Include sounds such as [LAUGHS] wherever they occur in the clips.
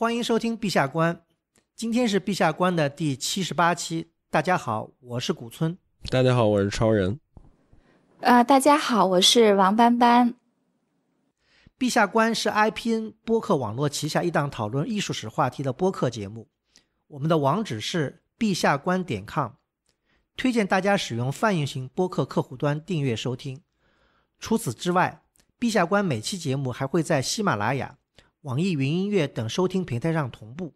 欢迎收听《陛下观》，今天是《陛下观》的第七十八期。大家好，我是古村。大家好，我是超人。呃，大家好，我是王班班。《陛下观》是 IPN 播客网络旗下一档讨论艺术史话题的播客节目。我们的网址是陛下观点 com，推荐大家使用泛用型播客客户端订阅收听。除此之外，《陛下观》每期节目还会在喜马拉雅。网易云音乐等收听平台上同步。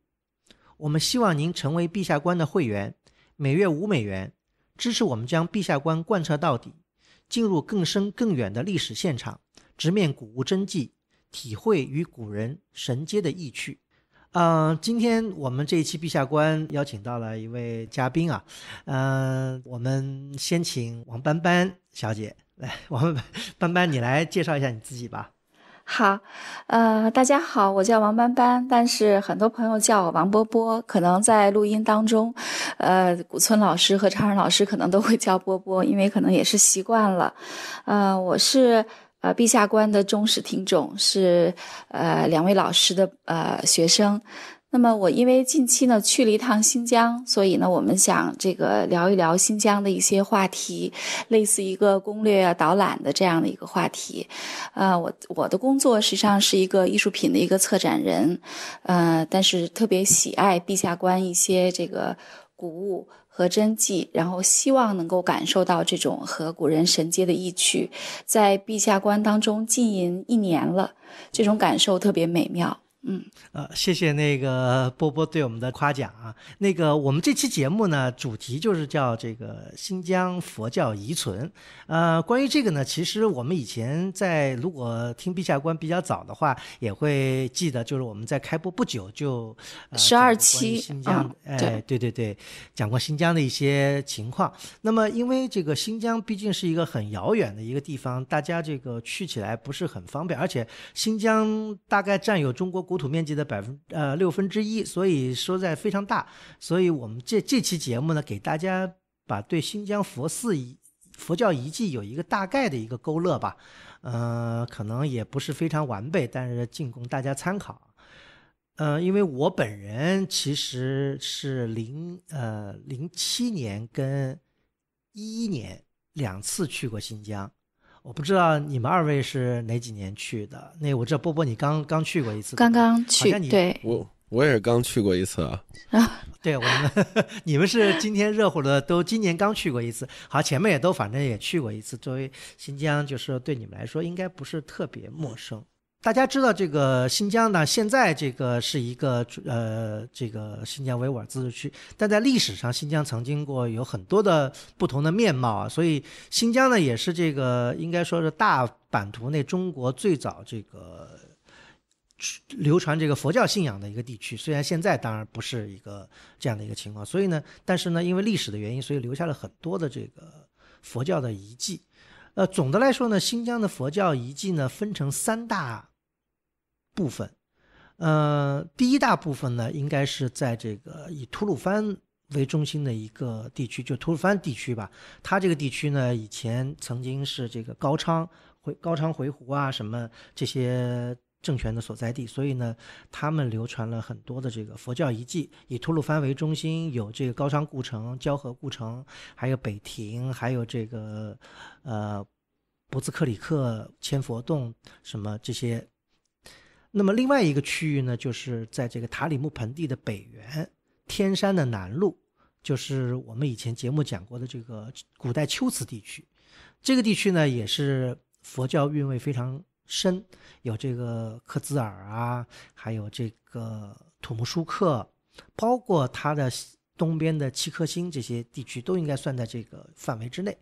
我们希望您成为陛下观的会员，每月五美元，支持我们将陛下观贯彻到底，进入更深更远的历史现场，直面古物真迹，体会与古人神接的意趣。嗯，今天我们这一期陛下观邀请到了一位嘉宾啊，嗯，我们先请王斑斑小姐来，王斑斑，你来介绍一下你自己吧。好，呃，大家好，我叫王班班，但是很多朋友叫我王波波，可能在录音当中，呃，古村老师和超人老师可能都会叫波波，因为可能也是习惯了。呃，我是呃陛下官的忠实听众，是呃两位老师的呃学生。那么我因为近期呢去了一趟新疆，所以呢我们想这个聊一聊新疆的一些话题，类似一个攻略导览的这样的一个话题。啊，我我的工作实际上是一个艺术品的一个策展人，呃，但是特别喜爱陛下关一些这个古物和真迹，然后希望能够感受到这种和古人神接的意趣，在陛下观当中浸淫一年了，这种感受特别美妙。嗯，呃，谢谢那个波波对我们的夸奖啊。那个我们这期节目呢，主题就是叫这个新疆佛教遗存。呃，关于这个呢，其实我们以前在如果听陛下观比较早的话，也会记得，就是我们在开播不久就十二期，新疆，哎，对对对，讲过新疆的一些情况。那么因为这个新疆毕竟是一个很遥远的一个地方，大家这个去起来不是很方便，而且新疆大概占有中国。国土面积的百分呃六分之一，所以说在非常大，所以我们这这期节目呢，给大家把对新疆佛寺佛教遗迹有一个大概的一个勾勒吧，呃，可能也不是非常完备，但是仅供大家参考。呃，因为我本人其实是零呃零七年跟一一年两次去过新疆。我不知道你们二位是哪几年去的？那我知道波波你刚刚去过一次，刚刚去，对，我我也是刚去过一次啊。啊，对，我们 [LAUGHS] 你们是今天热乎的，都今年刚去过一次，好前面也都反正也去过一次。作为新疆，就是对你们来说应该不是特别陌生。大家知道这个新疆呢，现在这个是一个呃，这个新疆维吾尔自治区，但在历史上，新疆曾经过有很多的不同的面貌啊，所以新疆呢也是这个应该说是大版图内中国最早这个流传这个佛教信仰的一个地区，虽然现在当然不是一个这样的一个情况，所以呢，但是呢，因为历史的原因，所以留下了很多的这个佛教的遗迹。呃，总的来说呢，新疆的佛教遗迹呢，分成三大。部分，呃，第一大部分呢，应该是在这个以吐鲁番为中心的一个地区，就吐鲁番地区吧。它这个地区呢，以前曾经是这个高昌回高昌回鹘啊什么这些政权的所在地，所以呢，他们流传了很多的这个佛教遗迹。以吐鲁番为中心，有这个高昌故城、交河故城，还有北庭，还有这个呃博兹克里克千佛洞什么这些。那么另外一个区域呢，就是在这个塔里木盆地的北缘、天山的南麓，就是我们以前节目讲过的这个古代丘辞地区。这个地区呢，也是佛教韵味非常深，有这个克孜尔啊，还有这个土木舒克，包括它的东边的七颗星这些地区，都应该算在这个范围之内。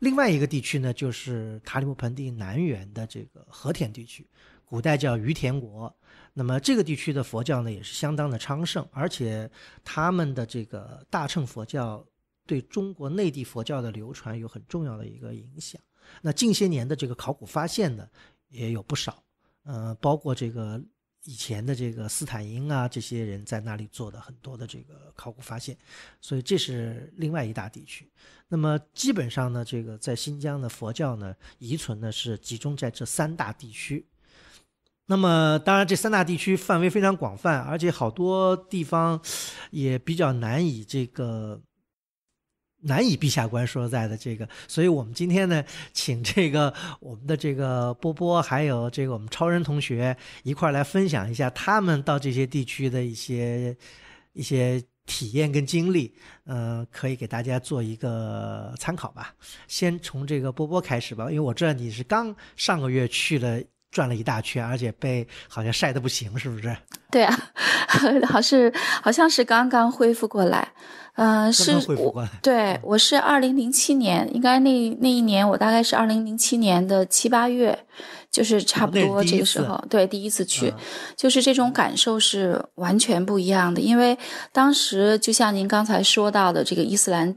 另外一个地区呢，就是塔里木盆地南缘的这个和田地区。古代叫于田国，那么这个地区的佛教呢，也是相当的昌盛，而且他们的这个大乘佛教对中国内地佛教的流传有很重要的一个影响。那近些年的这个考古发现呢，也有不少，呃，包括这个以前的这个斯坦因啊，这些人在那里做的很多的这个考古发现，所以这是另外一大地区。那么基本上呢，这个在新疆的佛教呢遗存呢，是集中在这三大地区。那么，当然，这三大地区范围非常广泛，而且好多地方也比较难以这个难以陛下关说实在的这个，所以我们今天呢，请这个我们的这个波波，还有这个我们超人同学一块儿来分享一下他们到这些地区的一些一些体验跟经历，呃，可以给大家做一个参考吧。先从这个波波开始吧，因为我知道你是刚上个月去了。转了一大圈，而且被好像晒得不行，是不是？对啊，好是好像是刚刚恢复过来。嗯，是我对，我是二零零七年，应该那那一年，我大概是二零零七年的七八月，就是差不多这个时候。对，第一次去，就是这种感受是完全不一样的，因为当时就像您刚才说到的这个伊斯兰，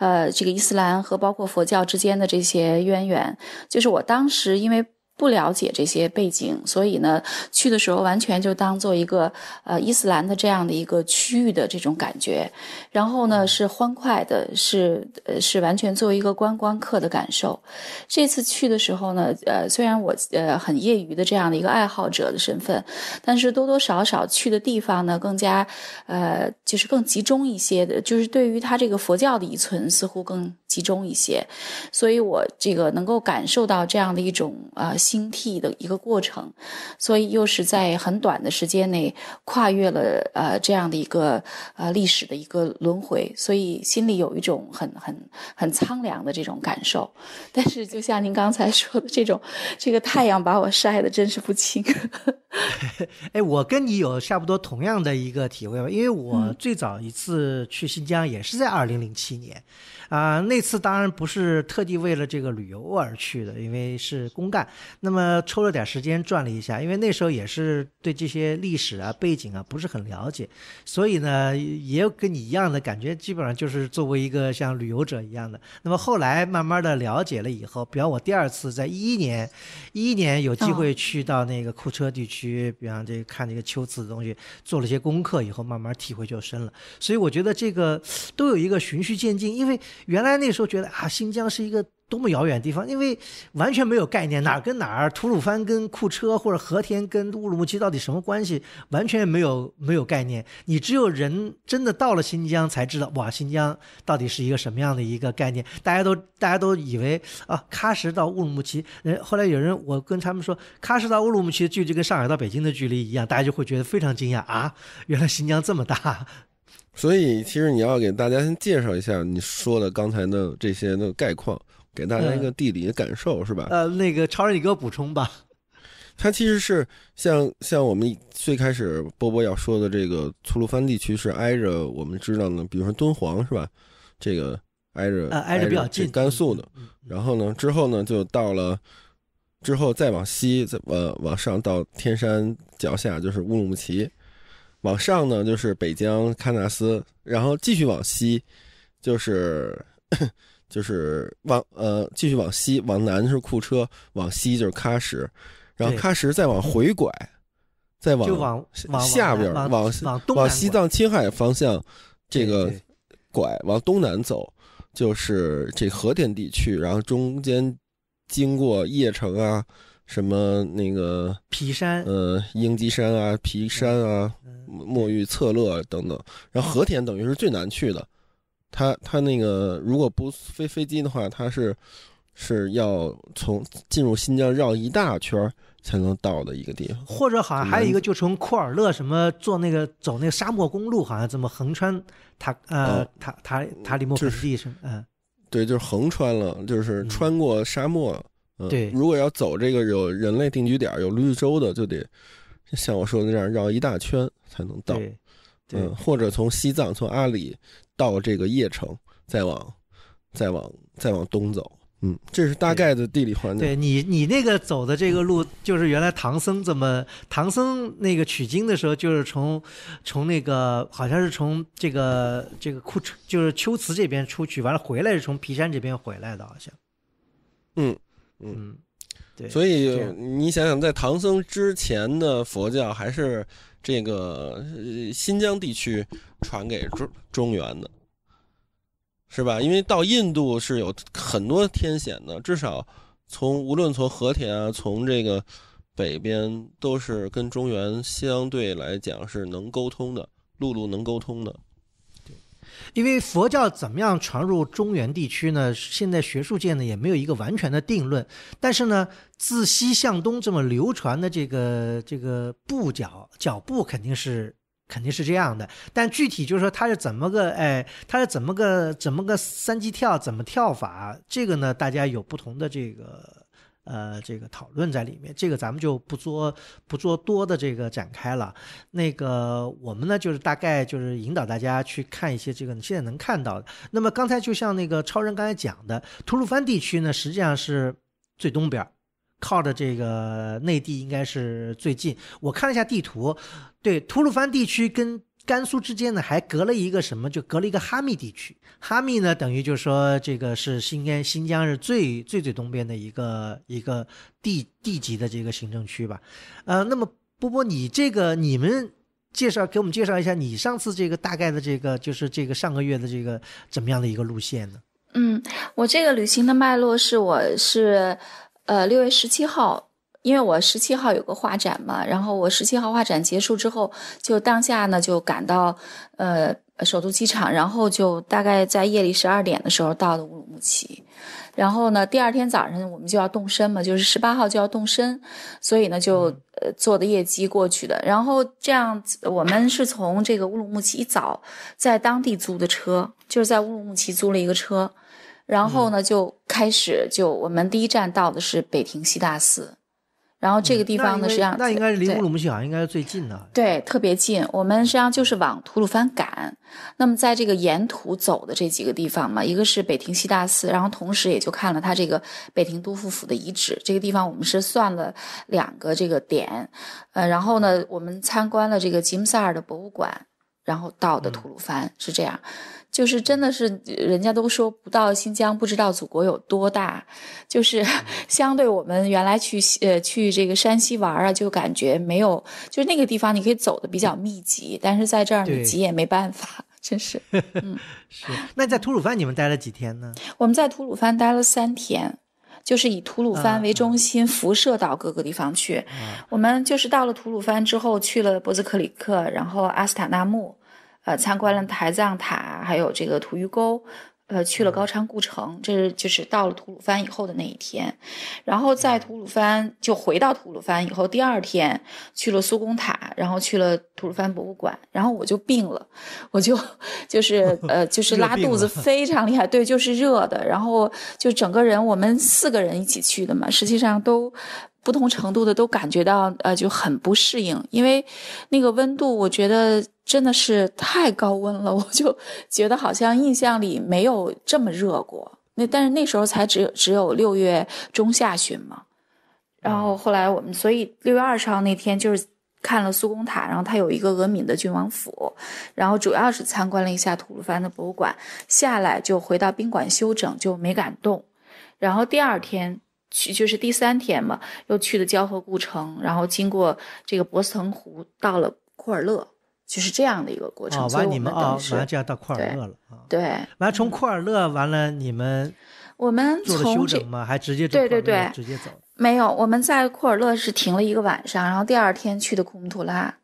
呃，这个伊斯兰和包括佛教之间的这些渊源，就是我当时因为。不了解这些背景，所以呢，去的时候完全就当做一个呃伊斯兰的这样的一个区域的这种感觉。然后呢是欢快的，是呃是完全作为一个观光客的感受。这次去的时候呢，呃虽然我呃很业余的这样的一个爱好者的身份，但是多多少少去的地方呢更加呃就是更集中一些的，就是对于他这个佛教的遗存似乎更集中一些，所以我这个能够感受到这样的一种啊。兴替的一个过程，所以又是在很短的时间内跨越了呃这样的一个呃历史的一个轮回，所以心里有一种很很很苍凉的这种感受。但是就像您刚才说的这种，这个太阳把我晒得真是不轻。[LAUGHS] 哎，我跟你有差不多同样的一个体会，吧，因为我最早一次去新疆也是在二零零七年，啊，那次当然不是特地为了这个旅游而去的，因为是公干。那么抽了点时间转了一下，因为那时候也是对这些历史啊、背景啊不是很了解，所以呢也有跟你一样的感觉，基本上就是作为一个像旅游者一样的。那么后来慢慢的了解了以后，比方我第二次在一一年，一一年有机会去到那个库车地区，比方这看这个秋的东西，做了些功课以后，慢慢体会就深了。所以我觉得这个都有一个循序渐进，因为原来那时候觉得啊，新疆是一个。多么遥远的地方，因为完全没有概念，哪儿跟哪儿，吐鲁番跟库车或者和田跟乌鲁木齐到底什么关系，完全没有没有概念。你只有人真的到了新疆才知道，哇，新疆到底是一个什么样的一个概念？大家都大家都以为啊，喀什到乌鲁木齐，人后来有人我跟他们说，喀什到乌鲁木齐的距离跟上海到北京的距离一样，大家就会觉得非常惊讶啊，原来新疆这么大。所以其实你要给大家先介绍一下你说的刚才的这些的概况。给大家一个地理的感受，是吧？呃，那个超人，你给我补充吧。他其实是像像我们最开始波波要说的这个吐鲁番地区，是挨着我们知道呢，比如说敦煌，是吧？这个挨着挨着比较近甘肃的。然后呢，之后呢就到了之后再往西，再往往上到天山脚下就是乌鲁木齐，往上呢就是北疆喀纳斯，然后继续往西，就是。就是往呃继续往西，往南是库车，往西就是喀什，然后喀什再往回拐，再往就往下边，往往往西藏、青海方向这个拐，往东南走，就是这和田地区，然后中间经过叶城啊，什么那个皮山，呃，英吉山啊，皮山啊，墨玉、策勒等等，然后和田等于是最难去的。他他那个如果不飞飞机的话，他是是要从进入新疆绕一大圈才能到的一个地方，或者好像还有一个就从库尔勒什么坐那个走那个沙漠公路，好像怎么横穿塔呃塔塔塔里木盆地是嗯，对，就是横穿了，就是穿过沙漠。对，如果要走这个有人类定居点有绿洲的，就得像我说的这样绕一大圈才能到。嗯，或者从西藏，从阿里到这个叶城，再往，再往，再往东走，嗯，这是大概的地理环境。对你，你那个走的这个路，就是原来唐僧这么，唐僧那个取经的时候，就是从，从那个好像是从这个这个库车，就是秋瓷这边出去，完了回来是从皮山这边回来的，好像。嗯嗯，对。所以你想想，在唐僧之前的佛教还是。这个新疆地区传给中中原的，是吧？因为到印度是有很多天险的，至少从无论从和田啊，从这个北边，都是跟中原相对来讲是能沟通的，陆路能沟通的。因为佛教怎么样传入中原地区呢？现在学术界呢也没有一个完全的定论。但是呢，自西向东这么流传的这个这个步脚脚步肯定是肯定是这样的。但具体就是说它是怎么个哎它是怎么个怎么个三级跳怎么跳法？这个呢大家有不同的这个。呃，这个讨论在里面，这个咱们就不做不做多的这个展开了。那个我们呢，就是大概就是引导大家去看一些这个现在能看到的。那么刚才就像那个超人刚才讲的，吐鲁番地区呢，实际上是最东边，靠着这个内地应该是最近。我看了一下地图，对，吐鲁番地区跟。甘肃之间呢，还隔了一个什么？就隔了一个哈密地区。哈密呢，等于就是说，这个是新疆新疆是最最最东边的一个一个地地级的这个行政区吧。呃，那么波波，你这个你们介绍给我们介绍一下，你上次这个大概的这个就是这个上个月的这个怎么样的一个路线呢？嗯，我这个旅行的脉络是，我是呃六月十七号。因为我十七号有个画展嘛，然后我十七号画展结束之后，就当下呢就赶到，呃，首都机场，然后就大概在夜里十二点的时候到的乌鲁木齐，然后呢，第二天早上我们就要动身嘛，就是十八号就要动身，所以呢就呃坐的夜机过去的。然后这样，子，我们是从这个乌鲁木齐一早，在当地租的车，就是在乌鲁木齐租了一个车，然后呢就开始就我们第一站到的是北庭西大寺。然后这个地方呢，实际上那应该是离乌鲁木齐好像应该是最近的，对，特别近。我们实际上就是往吐鲁番赶，那么在这个沿途走的这几个地方嘛，一个是北庭西大寺，然后同时也就看了它这个北庭都护府的遗址。这个地方我们是算了两个这个点，呃，然后呢，我们参观了这个吉木萨尔的博物馆，然后到的吐鲁番是这样。就是真的是，人家都说不到新疆不知道祖国有多大，就是 [LAUGHS] 相对我们原来去呃去这个山西玩啊，就感觉没有，就是那个地方你可以走的比较密集，但是在这儿你挤也没办法，真是。[LAUGHS] 嗯，是。那在吐鲁番你们待了几天呢？我们在吐鲁番待了三天，就是以吐鲁番为中心辐射到各个地方去。我们就是到了吐鲁番之后，去了博兹克里克，然后阿斯塔纳木。呃，参观了台藏塔，还有这个吐峪沟，呃，去了高昌故城，这是就是到了吐鲁番以后的那一天，然后在吐鲁番就回到吐鲁番以后，第二天去了苏公塔，然后去了吐鲁番博物馆，然后我就病了，我就就是 [LAUGHS] 呃就是拉肚子非常厉害，对，就是热的，然后就整个人我们四个人一起去的嘛，实际上都。不同程度的都感觉到，呃，就很不适应，因为那个温度，我觉得真的是太高温了，[LAUGHS] 我就觉得好像印象里没有这么热过。那但是那时候才只只有六月中下旬嘛，然后后来我们所以六月二十号那天就是看了苏公塔，然后它有一个额敏的郡王府，然后主要是参观了一下吐鲁番的博物馆，下来就回到宾馆休整，就没敢动，然后第二天。去就是第三天嘛，又去了交河故城，然后经过这个博斯腾湖，到了库尔勒，就是这样的一个过程。完你们啊，完就要到库尔勒了啊？对。完从库尔勒完了你们，我们做了休整嘛，还直接对对对，直接走。没有，我们在库尔勒是停了一个晚上，然后第二天去的库姆图拉。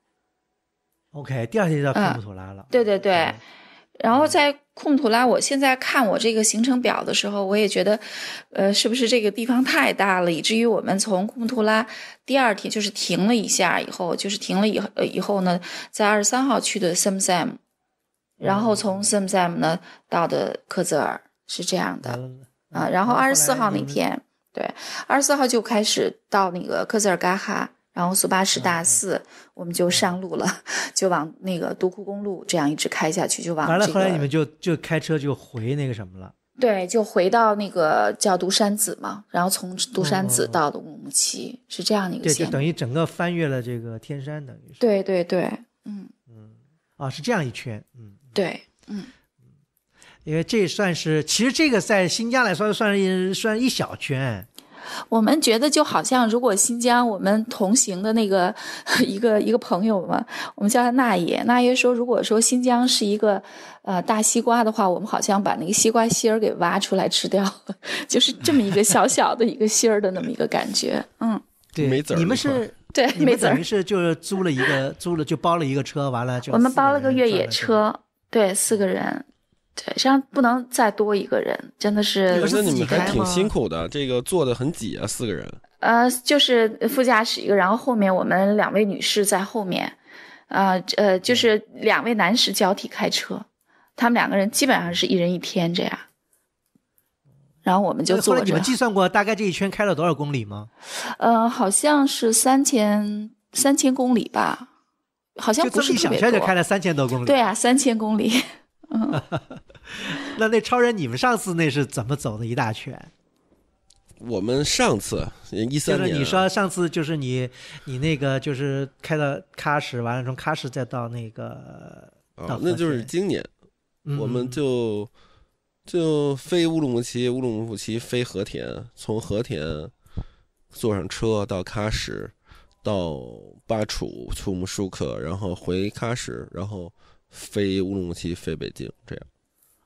OK，第二天就到库姆图拉了。对对对。然后在库姆图拉，我现在看我这个行程表的时候，我也觉得，呃，是不是这个地方太大了，以至于我们从库姆图拉第二天就是停了一下以后，就是停了以后，呃，以后呢，在二十三号去的 s a m s a m 然后从 s a m s a m 呢到的克泽尔是这样的，啊，然后二十四号那天，对，二十四号就开始到那个克泽尔嘎哈。然后苏八十大四，我们就上路了，[LAUGHS] 就往那个独库公路这样一直开下去，就往完了。后来你们就就开车就回那个什么了？对，就回到那个叫独山子嘛，然后从独山子到乌鲁木齐，是这样一个线。对，就等于整个翻越了这个天山，等于是。对对对，嗯嗯，啊，是这样一圈，嗯，对，嗯因为这算是其实这个在新疆来说算算一小圈。我们觉得就好像，如果新疆我们同行的那个 [LAUGHS] 一个一个朋友嘛，我们叫他那爷，那爷说，如果说新疆是一个呃大西瓜的话，我们好像把那个西瓜芯儿给挖出来吃掉，[LAUGHS] 就是这么一个小小的一个芯儿的那么一个感觉。嗯，对，没你们是，对，没籽是就是租了一个租了就包了一个车，完了就我们包了个越野车，对，四个人。实际上不能再多一个人，真的是。那你们还挺辛苦的，这个坐的很挤啊，四个人。呃，就是副驾驶一个，然后后面我们两位女士在后面，呃呃，就是两位男士交替开车，他们两个人基本上是一人一天这样。然后我们就坐了。你们计算过大概这一圈开了多少公里吗？呃，好像是三千三千公里吧，好像不是特别多。就这么一小圈就开了三千多公里。对啊，三千公里。嗯。[LAUGHS] [LAUGHS] 那那超人，你们上次那是怎么走的一大圈？我们上次一三年，就是你说上次就是你你那个就是开到喀什，完了从喀什再到那个哦，那就是今年，我们就就飞乌鲁木齐，乌鲁木齐飞和田，从和田坐上车到喀什，到巴楚楚木舒克，然后回喀什，然后飞乌鲁木齐，飞北京，这样。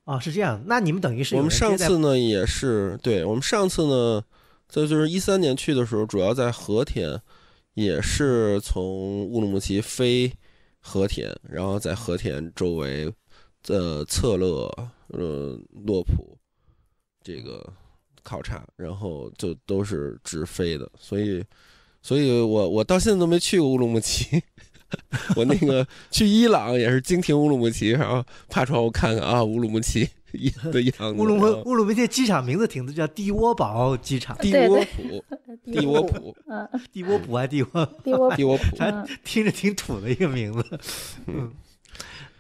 啊，是这样。那你们等于是我们上次呢也是，对我们上次呢，在就是一三年去的时候，主要在和田，也是从乌鲁木齐飞和田，然后在和田周围，呃，策勒、呃洛普这个考察，然后就都是直飞的。所以，所以我我到现在都没去过乌鲁木齐。[LAUGHS] 我那个去伊朗也是经停乌鲁木齐，然后爬窗我看看啊，乌鲁木齐伊对伊，乌鲁木齐乌鲁木齐机场名字挺的叫地窝堡机场，地窝普，地 [LAUGHS] 窝普，嗯，地窝普还地窝地窝听着挺土的一个名字，嗯，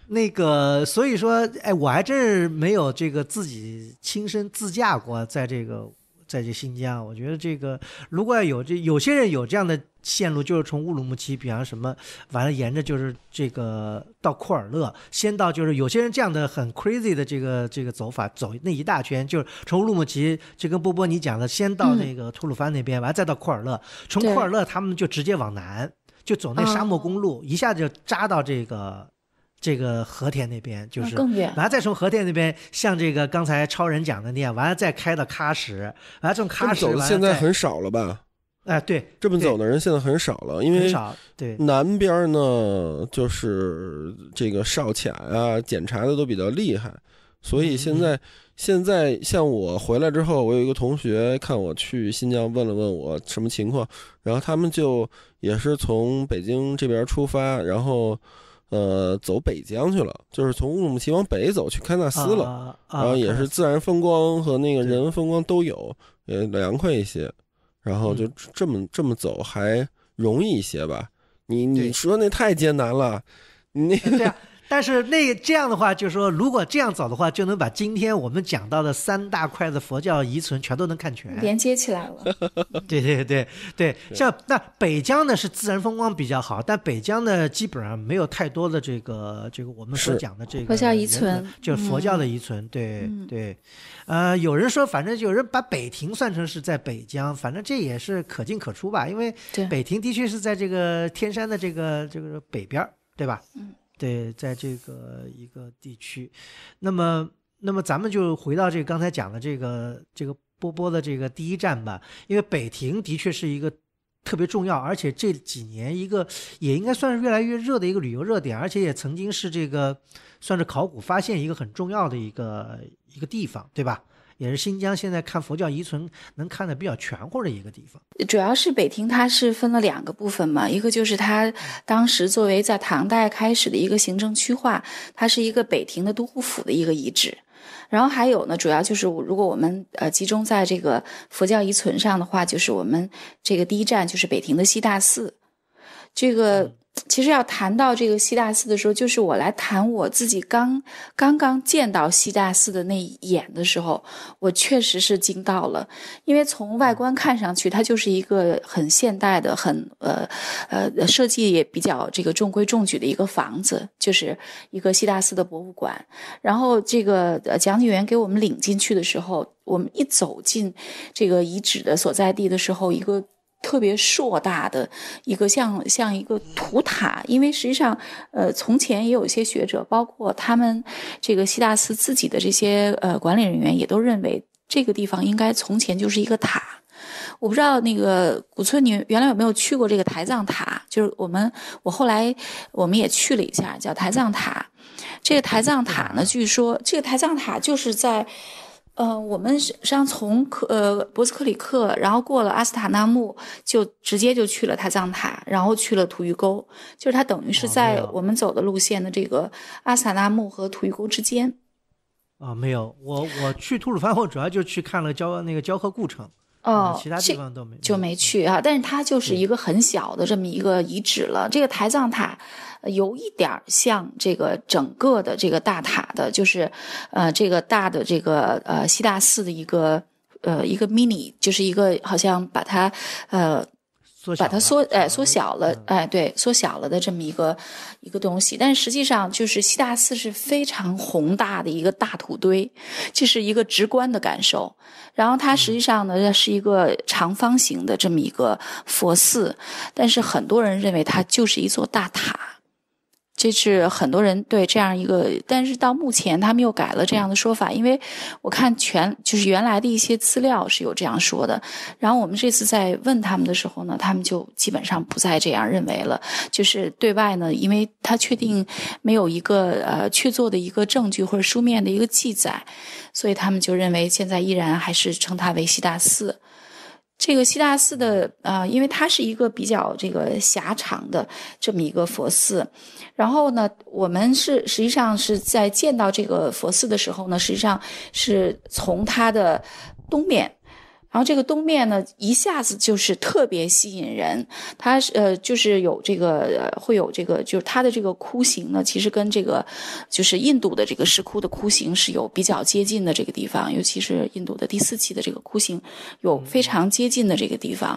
那个所以说，哎，我还真是没有这个自己亲身自驾过，在这个。在这新疆，我觉得这个如果要有这有些人有这样的线路，就是从乌鲁木齐，比方什么，完了沿着就是这个到库尔勒，先到就是有些人这样的很 crazy 的这个这个走法，走那一大圈，就是从乌鲁木齐，就跟波波你讲的，先到那个吐鲁番那边，完了再到库尔勒，从库尔勒他们就直接往南，就走那沙漠公路，一下就扎到这个。这个和田那边就是，完了再从和田那边像这个刚才超人讲的那，样，完了再开到喀什，完了从喀什现在很少了吧？哎，对，这么走的人现在很少了，因为对南边呢，就是这个哨卡啊、检查的都比较厉害，所以现在现在像我回来之后，我有一个同学看我去新疆，问了问我什么情况，然后他们就也是从北京这边出发，然后。呃，走北疆去了，就是从乌鲁木齐往北走，去喀纳斯了。然后也是自然风光和那个人文风光都有，也凉快一些。然后就这么这么走还容易一些吧？你你说那太艰难了，你。但是那这样的话，就是说如果这样走的话，就能把今天我们讲到的三大块的佛教遗存全都能看全，连接起来了。[LAUGHS] 对对对对，像那北疆呢是自然风光比较好，但北疆呢基本上没有太多的这个这个我们所讲的这个佛教遗存，就是佛教的遗存。对对，呃，有人说反正有人把北庭算成是在北疆，反正这也是可进可出吧，因为北庭的确是在这个天山的这个这个北边儿，对吧？嗯。对，在这个一个地区，那么，那么咱们就回到这个刚才讲的这个这个波波的这个第一站吧，因为北庭的确是一个特别重要，而且这几年一个也应该算是越来越热的一个旅游热点，而且也曾经是这个算是考古发现一个很重要的一个一个地方，对吧？也是新疆现在看佛教遗存能看的比较全乎的一个地方，主要是北庭，它是分了两个部分嘛，一个就是它当时作为在唐代开始的一个行政区划，它是一个北庭的都护府的一个遗址，然后还有呢，主要就是如果我们呃集中在这个佛教遗存上的话，就是我们这个第一站就是北庭的西大寺，这个。其实要谈到这个西大寺的时候，就是我来谈我自己刚刚刚见到西大寺的那一眼的时候，我确实是惊到了，因为从外观看上去，它就是一个很现代的、很呃呃设计也比较这个中规中矩的一个房子，就是一个西大寺的博物馆。然后这个讲解员给我们领进去的时候，我们一走进这个遗址的所在地的时候，一个。特别硕大的一个，像像一个图塔，因为实际上，呃，从前也有一些学者，包括他们这个西大斯自己的这些呃管理人员，也都认为这个地方应该从前就是一个塔。我不知道那个古村，你原来有没有去过这个台藏塔？就是我们，我后来我们也去了一下，叫台藏塔。这个台藏塔呢，据说这个台藏塔就是在。呃，我们实际上从克呃博斯克里克，然后过了阿斯塔纳木，就直接就去了塔藏塔，然后去了吐峪沟，就是它等于是在我们走的路线的这个阿斯塔纳木和吐峪沟之间。啊，没有，我我去吐鲁番我主要就去看了交那个交河故城，啊，其他地方都没就没去啊，但是它就是一个很小的这么一个遗址了，这个台藏塔。有一点像这个整个的这个大塔的，就是，呃，这个大的这个呃西大寺的一个呃一个 mini，就是一个好像把它呃，把它缩哎缩小了哎对，缩小了的这么一个一个东西。但实际上就是西大寺是非常宏大的一个大土堆，这是一个直观的感受。然后它实际上呢是一个长方形的这么一个佛寺，但是很多人认为它就是一座大塔。这是很多人对这样一个，但是到目前他们又改了这样的说法，因为我看全就是原来的一些资料是有这样说的，然后我们这次在问他们的时候呢，他们就基本上不再这样认为了，就是对外呢，因为他确定没有一个呃确凿的一个证据或者书面的一个记载，所以他们就认为现在依然还是称他为西大寺。这个西大寺的，呃，因为它是一个比较这个狭长的这么一个佛寺，然后呢，我们是实际上是在见到这个佛寺的时候呢，实际上是从它的东面。然后这个东面呢，一下子就是特别吸引人，它是呃，就是有这个，会有这个，就是它的这个窟形呢，其实跟这个，就是印度的这个石窟的窟形是有比较接近的这个地方，尤其是印度的第四期的这个窟形，有非常接近的这个地方。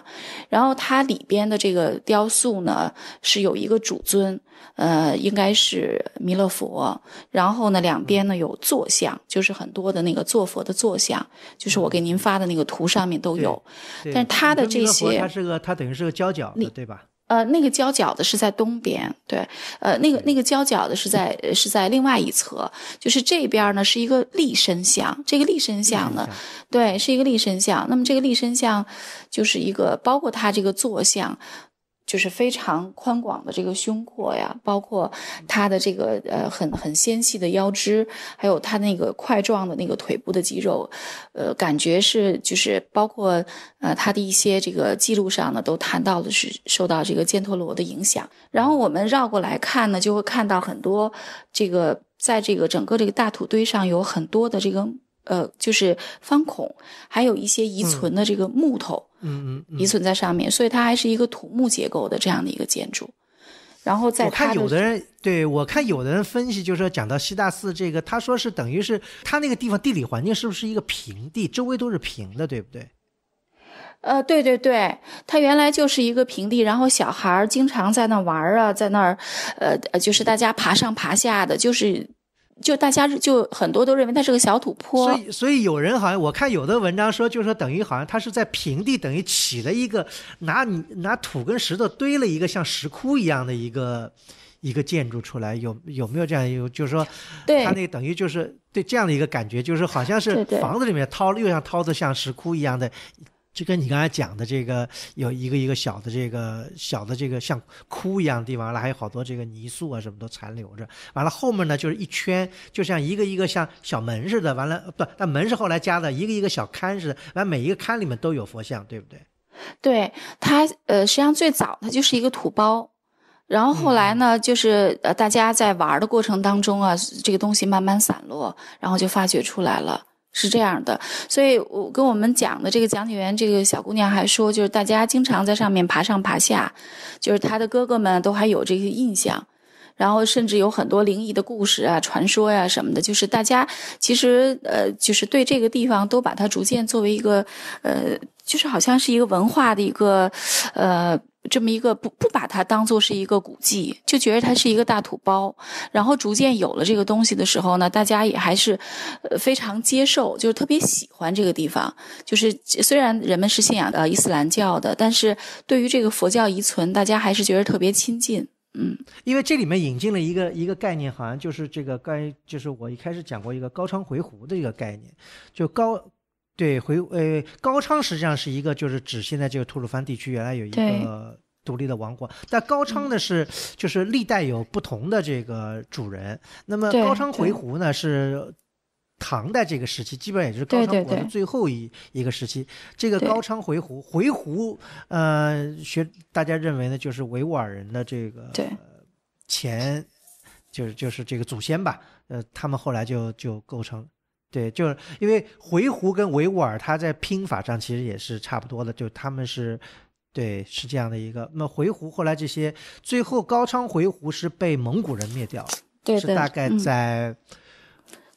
然后它里边的这个雕塑呢，是有一个主尊。呃，应该是弥勒佛，然后呢，两边呢有坐像，就是很多的那个坐佛的坐像，就是我给您发的那个图上面都有。但是他的这些，它他是个，它等于是个交角的，对吧？呃，那个交角的是在东边，对。呃，那个那个交角的是在是在另外一侧，就是这边呢是一个立身像，这个立身像呢，对，是一个立身像。那么这个立身像，就是一个包括他这个坐像。就是非常宽广的这个胸廓呀，包括他的这个呃很很纤细的腰肢，还有他那个块状的那个腿部的肌肉，呃，感觉是就是包括呃他的一些这个记录上呢，都谈到的是受到这个犍陀罗的影响。然后我们绕过来看呢，就会看到很多这个在这个整个这个大土堆上有很多的这个。呃，就是方孔，还有一些遗存的这个木头，遗存在上面，所以它还是一个土木结构的这样的一个建筑。然后在我看有的人，对我看有的人分析，就是讲到西大寺这个，他说是等于是他那个地方地理环境是不是一个平地，周围都是平的，对不对？呃，对对对，它原来就是一个平地，然后小孩儿经常在那玩儿啊，在那儿，呃，就是大家爬上爬下的，就是。就大家就很多都认为它是个小土坡，所以所以有人好像我看有的文章说，就是说等于好像它是在平地等于起了一个拿你拿土跟石头堆了一个像石窟一样的一个一个建筑出来，有有没有这样有就是说，对它那等于就是对这样的一个感觉，就是好像是房子里面掏又像掏的像石窟一样的。就跟你刚才讲的这个，有一个一个小的这个小的这个像窟一样的地方了，还有好多这个泥塑啊，什么都残留着。完了后面呢就是一圈，就像一个一个像小门似的。完了不，但门是后来加的，一个一个小龛似的。完每一个龛里面都有佛像，对不对？对，它呃，实际上最早它就是一个土包，然后后来呢就是呃，大家在玩的过程当中啊，这个东西慢慢散落，然后就发掘出来了。是这样的，所以我跟我们讲的这个讲解员，这个小姑娘还说，就是大家经常在上面爬上爬下，就是她的哥哥们都还有这些印象，然后甚至有很多灵异的故事啊、传说呀什么的，就是大家其实呃，就是对这个地方都把它逐渐作为一个，呃，就是好像是一个文化的一个，呃。这么一个不不把它当做是一个古迹，就觉得它是一个大土包。然后逐渐有了这个东西的时候呢，大家也还是，呃，非常接受，就是特别喜欢这个地方。就是虽然人们是信仰呃伊斯兰教的，但是对于这个佛教遗存，大家还是觉得特别亲近。嗯，因为这里面引进了一个一个概念，好像就是这个关于就是我一开始讲过一个高昌回鹘的一个概念，就高。对回呃高昌实际上是一个就是指现在这个吐鲁番地区原来有一个独立的王国，但高昌呢是就是历代有不同的这个主人，那么高昌回鹘呢是，唐代这个时期基本上也就是高昌国的最后一一个时期，这个高昌回鹘回鹘呃学大家认为呢就是维吾尔人的这个前，就是就是这个祖先吧，呃他们后来就就构成。对，就是因为回鹘跟维吾尔，它在拼法上其实也是差不多的，就他们是，对，是这样的一个。那么回鹘后来这些，最后高昌回鹘是被蒙古人灭掉了，是大概在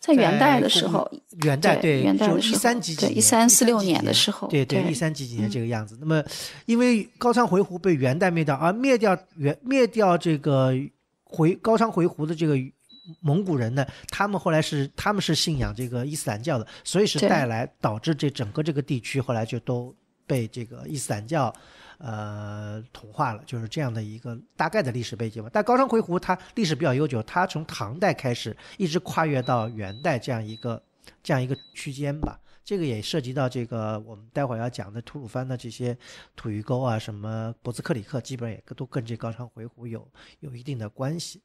在元代的时候，元代对，元就一三几几一三四六年的时候，对对一三几几年这个样子。那么因为高昌回鹘被元代灭掉，而灭掉元灭掉这个回高昌回鹘的这个。蒙古人呢，他们后来是他们是信仰这个伊斯兰教的，所以是带来导致这整个这个地区后来就都被这个伊斯兰教，呃，同化了，就是这样的一个大概的历史背景吧。但高昌回鹘它历史比较悠久，它从唐代开始一直跨越到元代这样一个这样一个区间吧。这个也涉及到这个我们待会要讲的吐鲁番的这些吐峪沟啊，什么博兹克里克，基本上也都跟这高昌回鹘有有一定的关系。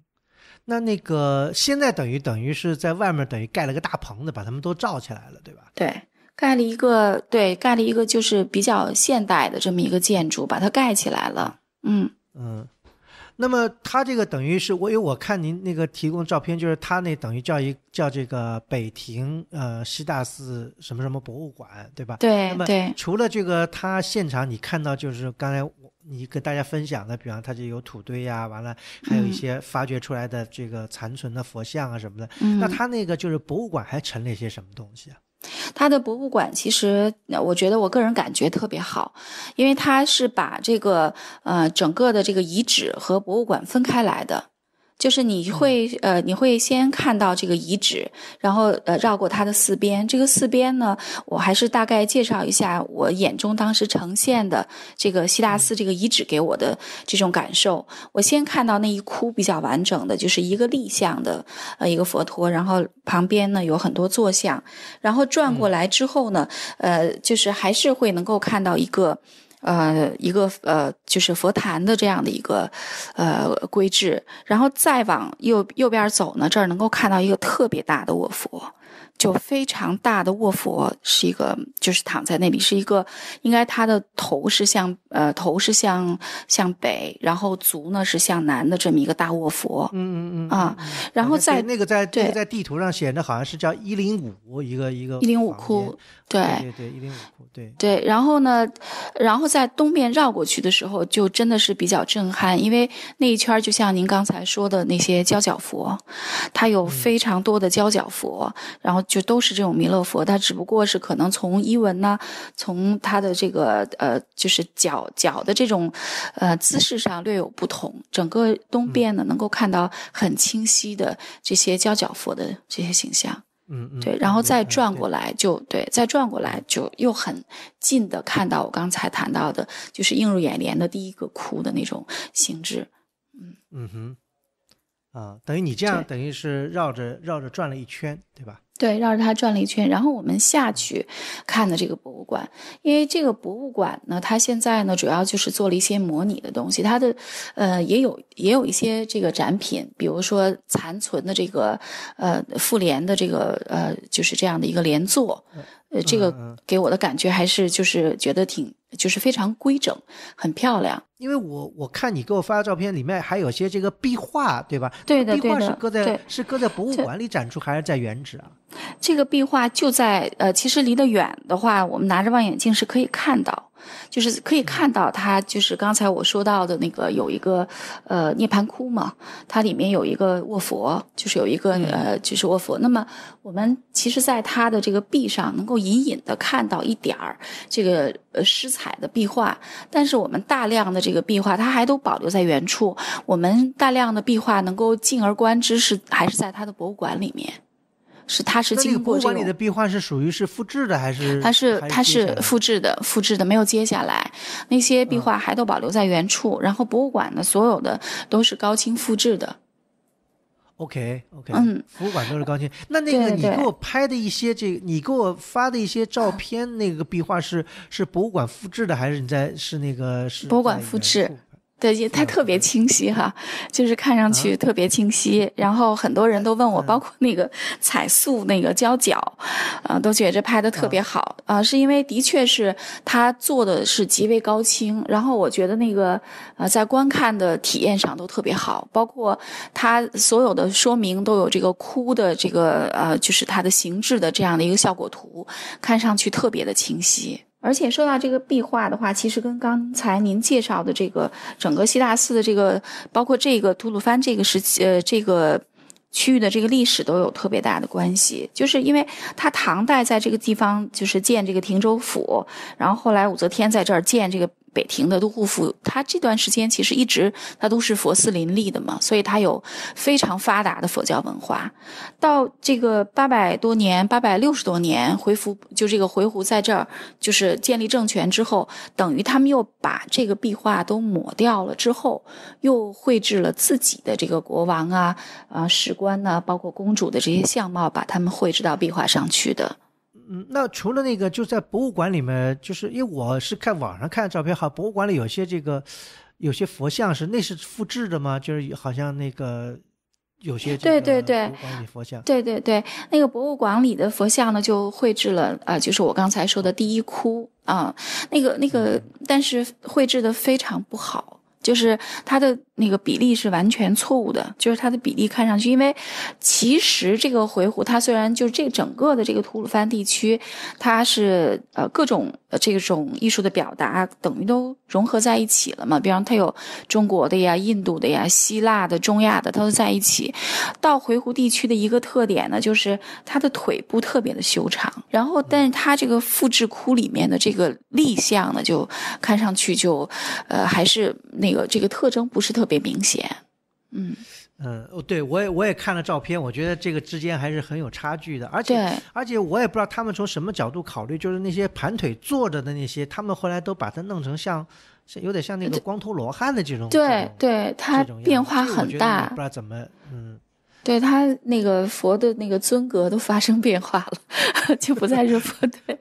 那那个现在等于等于是在外面等于盖了个大棚子，把他们都罩起来了，对吧？对，盖了一个，对，盖了一个就是比较现代的这么一个建筑，把它盖起来了。嗯嗯。那么他这个等于是我，因为我看您那个提供照片，就是他那等于叫一叫这个北庭呃西大寺什么什么博物馆对吧？对么除了这个，他现场你看到就是刚才你跟大家分享的，比方他就有土堆呀，完了还有一些发掘出来的这个残存的佛像啊什么的。嗯。那他那个就是博物馆还陈列些什么东西啊？它的博物馆，其实我觉得我个人感觉特别好，因为它是把这个呃整个的这个遗址和博物馆分开来的。就是你会呃，你会先看到这个遗址，然后呃绕过它的四边。这个四边呢，我还是大概介绍一下我眼中当时呈现的这个西大寺这个遗址给我的这种感受。我先看到那一窟比较完整的，就是一个立像的呃一个佛陀，然后旁边呢有很多坐像，然后转过来之后呢，呃就是还是会能够看到一个。呃，一个呃，就是佛坛的这样的一个呃规制，然后再往右右边走呢，这儿能够看到一个特别大的卧佛。就非常大的卧佛是一个，就是躺在那里，是一个，应该他的头是向，呃，头是向向北，然后足呢是向南的这么一个大卧佛。嗯嗯嗯啊，然后在那个在个、在地图上写的，好像是叫一零五一个一个一零五窟。对对对，一零五窟。对对，然后呢，然后在东面绕过去的时候，就真的是比较震撼，因为那一圈就像您刚才说的那些交脚佛，它有非常多的交脚佛，然后。就都是这种弥勒佛，他只不过是可能从衣纹呐，从他的这个呃，就是脚脚的这种，呃，姿势上略有不同。整个东边呢，能够看到很清晰的这些交脚佛的这些形象，嗯，嗯，对。然后再转过来，就对，再转过来就又很近的看到我刚才谈到的，就是映入眼帘的第一个窟的那种形制。嗯嗯哼，啊，等于你这样等于是绕着绕着转了一圈，对吧？对，绕着它转了一圈，然后我们下去看的这个博物馆，因为这个博物馆呢，它现在呢主要就是做了一些模拟的东西，它的，呃，也有也有一些这个展品，比如说残存的这个，呃，复联的这个，呃，就是这样的一个连坐，呃，这个给我的感觉还是就是觉得挺就是非常规整，很漂亮。因为我我看你给我发的照片里面还有些这个壁画，对吧？对的，壁画是搁在是搁在博物馆里展出，还是在原址啊？这个壁画就在呃，其实离得远的话，我们拿着望远镜是可以看到。就是可以看到，它就是刚才我说到的那个有一个呃涅盘窟嘛，它里面有一个卧佛，就是有一个呃就是卧佛。那么我们其实，在它的这个壁上，能够隐隐的看到一点儿这个呃湿彩的壁画，但是我们大量的这个壁画，它还都保留在原处。我们大量的壁画能够进而观之，是还是在它的博物馆里面。是，它是经过这个博的壁画是属于是复制的还是？它是它是复制的，复制的没有接下来，那些壁画还都保留在原处，然后博物馆的所有的都是高清复制的。OK OK，嗯，博物馆都是高清。那那个你给我拍的一些这，你给我发的一些照片，那个壁画是是博物馆复制的还是你在是那个是？博物馆复制。也它特别清晰哈，就是看上去特别清晰。然后很多人都问我，包括那个彩塑那个胶脚，啊，都觉得拍的特别好啊。是因为的确是它做的是极为高清。然后我觉得那个呃，在观看的体验上都特别好，包括它所有的说明都有这个哭的这个呃，就是它的形制的这样的一个效果图，看上去特别的清晰。而且说到这个壁画的话，其实跟刚才您介绍的这个整个西大寺的这个，包括这个吐鲁番这个时期，呃这个区域的这个历史都有特别大的关系，就是因为他唐代在这个地方就是建这个亭州府，然后后来武则天在这儿建这个。北庭的都护府，它这段时间其实一直它都是佛寺林立的嘛，所以它有非常发达的佛教文化。到这个八百多年、八百六十多年回鹘，就这个回鹘在这儿就是建立政权之后，等于他们又把这个壁画都抹掉了，之后又绘制了自己的这个国王啊、啊史官呢，包括公主的这些相貌，把他们绘制到壁画上去的。嗯，那除了那个，就在博物馆里面，就是因为我是看网上看照片，哈，博物馆里有些这个，有些佛像是那是复制的吗？就是好像那个有些对对对，佛像对对对，那个博物馆里的佛像呢，就绘制了啊，就是我刚才说的第一窟啊，那个那个，但是绘制的非常不好。就是它的那个比例是完全错误的，就是它的比例看上去，因为其实这个回鹘，它虽然就这整个的这个吐鲁番地区，它是呃各种。这种艺术的表达等于都融合在一起了嘛？比方它有中国的呀、印度的呀、希腊的、中亚的，它都在一起。到回鹘地区的一个特点呢，就是它的腿部特别的修长。然后，但是它这个复制窟里面的这个立像呢，就看上去就，呃，还是那个这个特征不是特别明显，嗯。嗯，哦，对，我也我也看了照片，我觉得这个之间还是很有差距的，而且而且我也不知道他们从什么角度考虑，就是那些盘腿坐着的那些，他们后来都把它弄成像，有点像那个光头罗汉的这种，对对，他变化很大，不知道怎么，嗯，对他那个佛的那个尊格都发生变化了，[LAUGHS] 就不再是佛 [LAUGHS] 对。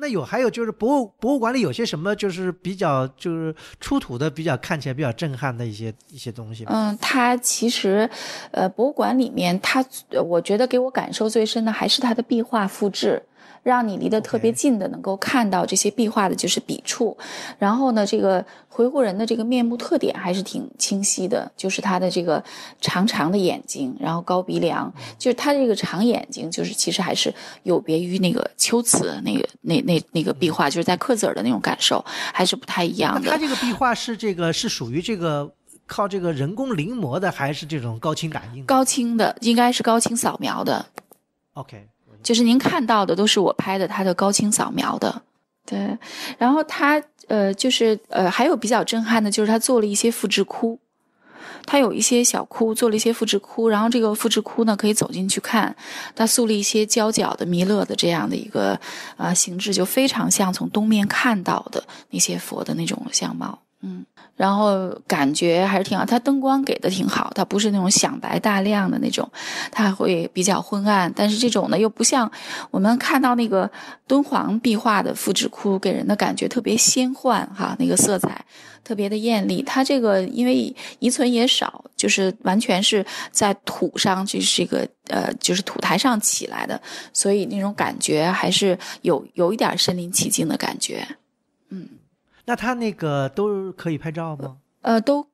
那有，还有就是博物博物馆里有些什么，就是比较就是出土的，比较看起来比较震撼的一些一些东西。嗯，它其实，呃，博物馆里面，它我觉得给我感受最深的还是它的壁画复制。让你离得特别近的，能够看到这些壁画的就是笔触，然后呢，这个回鹘人的这个面部特点还是挺清晰的，就是他的这个长长的眼睛，然后高鼻梁，就是他这个长眼睛，就是其实还是有别于那个秋瓷那个那那那个壁画，就是在克孜尔的那种感受还是不太一样的。他这个壁画是这个是属于这个靠这个人工临摹的，还是这种高清打印？高清的，应该是高清扫描的。OK。就是您看到的都是我拍的，他的高清扫描的，对。然后他呃，就是呃，还有比较震撼的，就是他做了一些复制窟，他有一些小窟做了一些复制窟，然后这个复制窟呢可以走进去看，他塑了一些交角的弥勒的这样的一个啊形制，就非常像从东面看到的那些佛的那种相貌。嗯，然后感觉还是挺好，它灯光给的挺好，它不是那种响白大量的那种，它会比较昏暗。但是这种呢，又不像我们看到那个敦煌壁画的复制窟，给人的感觉特别仙幻哈，那个色彩特别的艳丽。它这个因为遗存也少，就是完全是在土上就是一个呃，就是土台上起来的，所以那种感觉还是有有一点身临其境的感觉，嗯。那他那个都可以拍照吗？呃，都。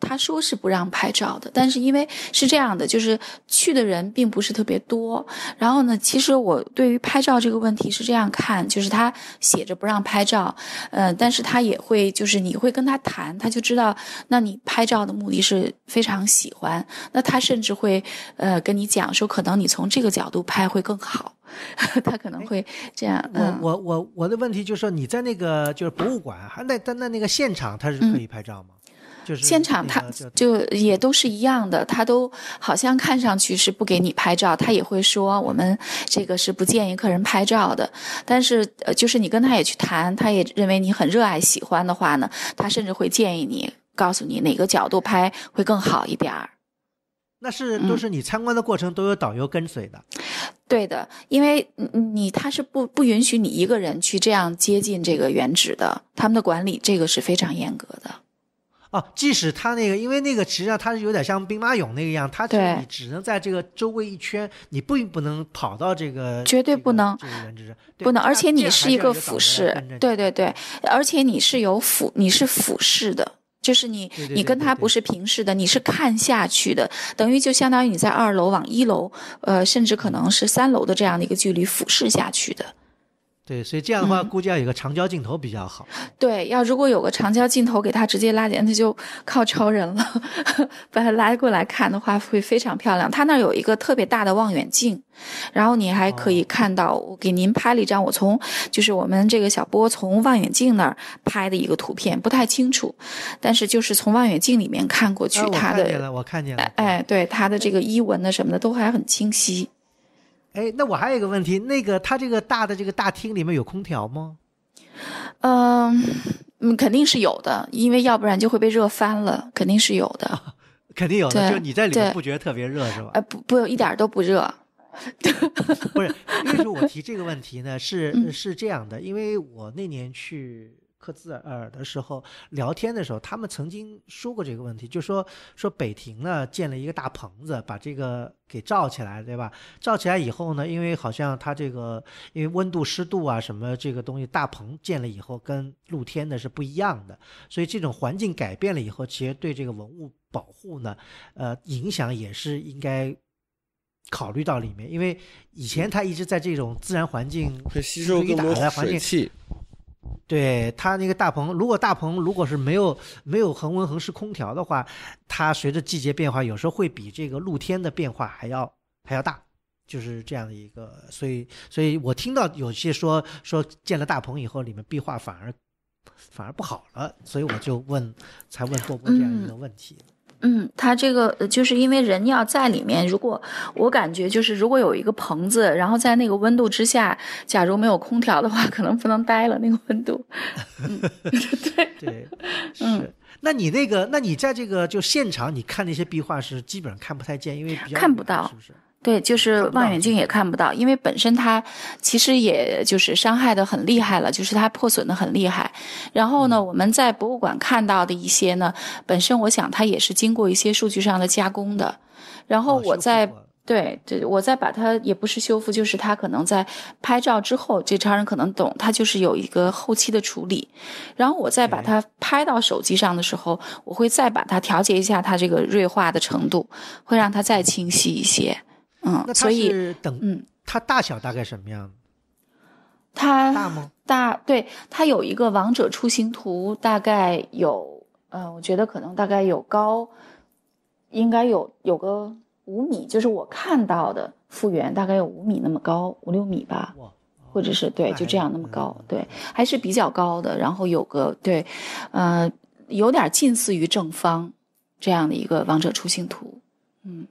他说是不让拍照的，但是因为是这样的，就是去的人并不是特别多。然后呢，其实我对于拍照这个问题是这样看，就是他写着不让拍照，呃，但是他也会，就是你会跟他谈，他就知道，那你拍照的目的是非常喜欢，那他甚至会，呃，跟你讲说，可能你从这个角度拍会更好，[LAUGHS] 他可能会这样。我我我我的问题就是说，你在那个就是博物馆，还那那那那个现场，他是可以拍照吗？现场他就也都是一样的，他都好像看上去是不给你拍照，他也会说我们这个是不建议客人拍照的。但是呃，就是你跟他也去谈，他也认为你很热爱喜欢的话呢，他甚至会建议你，告诉你哪个角度拍会更好一点儿。那是都是你参观的过程都有导游跟随的。对的，因为你他是不不允许你一个人去这样接近这个原址的，他们的管理这个是非常严格的。哦，即使它那个，因为那个实际上它是有点像兵马俑那个样，它你只能在这个周围一圈，你并不能跑到这个绝对不能，不能。而且你是一个俯视，对对对，而且你是有俯，你是俯视的，就是你你跟它不是平视的，你是看下去的，等于就相当于你在二楼往一楼，呃，甚至可能是三楼的这样的一个距离俯视下去的。对，所以这样的话，估计要有个长焦镜头比较好。对，要如果有个长焦镜头，给它直接拉近，那就靠超人了。[LAUGHS] 把它拉过来看的话，会非常漂亮。它那儿有一个特别大的望远镜，然后你还可以看到，我给您拍了一张，我从就是我们这个小波从望远镜那儿拍的一个图片，不太清楚，但是就是从望远镜里面看过去，它的我看见了，我看见了。哎，对它的这个衣纹呢什么的都还很清晰。哎，那我还有一个问题，那个他这个大的这个大厅里面有空调吗？嗯嗯，肯定是有的，因为要不然就会被热翻了，肯定是有的，[LAUGHS] 肯定有的。就你在里面不觉得特别热是吧？哎，不不，一点都不热。[LAUGHS] 不是，为什么我提这个问题呢，是是这样的，因为我那年去。克孜尔的时候聊天的时候，他们曾经说过这个问题，就说说北庭呢建了一个大棚子，把这个给罩起来，对吧？罩起来以后呢，因为好像它这个因为温度、湿度啊什么这个东西，大棚建了以后跟露天的是不一样的，所以这种环境改变了以后，其实对这个文物保护呢，呃，影响也是应该考虑到里面，因为以前它一直在这种自然环境，会吸收更多的水境。对他那个大棚，如果大棚如果是没有没有恒温恒湿空调的话，它随着季节变化，有时候会比这个露天的变化还要还要大，就是这样的一个。所以，所以我听到有些说说建了大棚以后，里面壁画反而反而不好了，所以我就问才问波波这样一个问题。嗯，它这个就是因为人要在里面，如果我感觉就是，如果有一个棚子，然后在那个温度之下，假如没有空调的话，可能不能待了。那个温度，[LAUGHS] 对对，嗯，那你那个，那你在这个就现场，你看那些壁画是基本上看不太见，因为看不到，是不是？对，就是望远镜也看不到，因为本身它其实也就是伤害的很厉害了，就是它破损的很厉害。然后呢，我们在博物馆看到的一些呢，本身我想它也是经过一些数据上的加工的。然后我再对对，我再把它也不是修复，就是它可能在拍照之后，这超人可能懂，它就是有一个后期的处理。然后我再把它拍到手机上的时候，我会再把它调节一下它这个锐化的程度，会让它再清晰一些。嗯，所以等嗯，它大小大概什么样？它大吗？大，对，它有一个王者出行图，大概有，呃，我觉得可能大概有高，应该有有个五米，就是我看到的复原，大概有五米那么高，五六米吧，或者是对，就这样那么高，对，还是比较高的。然后有个对，呃，有点近似于正方这样的一个王者出行图，嗯。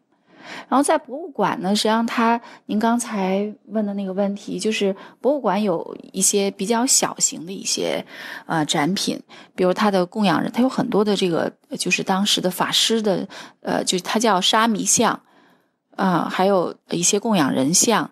然后在博物馆呢，实际上他您刚才问的那个问题，就是博物馆有一些比较小型的一些，呃，展品，比如他的供养人，他有很多的这个，就是当时的法师的，呃，就他叫沙弥像，啊，还有一些供养人像，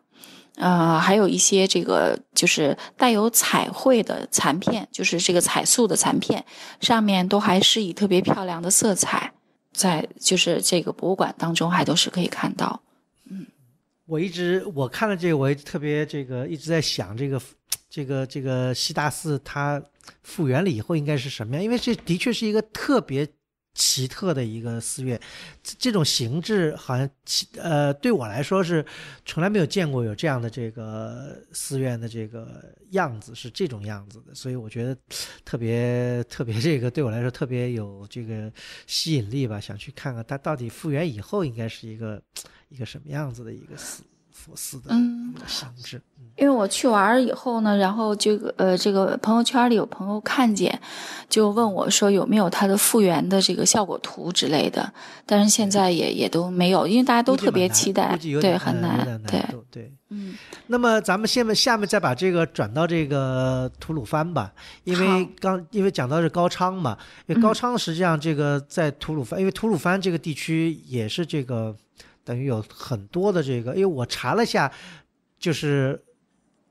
呃，还有一些这个就是带有彩绘的残片，就是这个彩塑的残片，上面都还是以特别漂亮的色彩。在就是这个博物馆当中还都是可以看到，嗯，我一直我看了这，个，我特别这个一直在想这个这个这个西大寺它复原了以后应该是什么样，因为这的确是一个特别。奇特的一个寺院，这这种形制好像奇呃，对我来说是从来没有见过有这样的这个寺院的这个样子是这种样子的，所以我觉得特别特别这个对我来说特别有这个吸引力吧，想去看看它到底复原以后应该是一个一个什么样子的一个寺。佛寺的制，因为我去玩儿以后呢，然后这个呃，这个朋友圈里有朋友看见，就问我说有没有他的复原的这个效果图之类的，但是现在也也都没有，因为大家都特别期待，对，很难，对，对，嗯。那么咱们下面下面再把这个转到这个吐鲁番吧，因为刚因为讲到是高昌嘛，因为高昌实际上这个在吐鲁番，因为吐鲁番这个地区也是这个。等于有很多的这个，因为我查了下，就是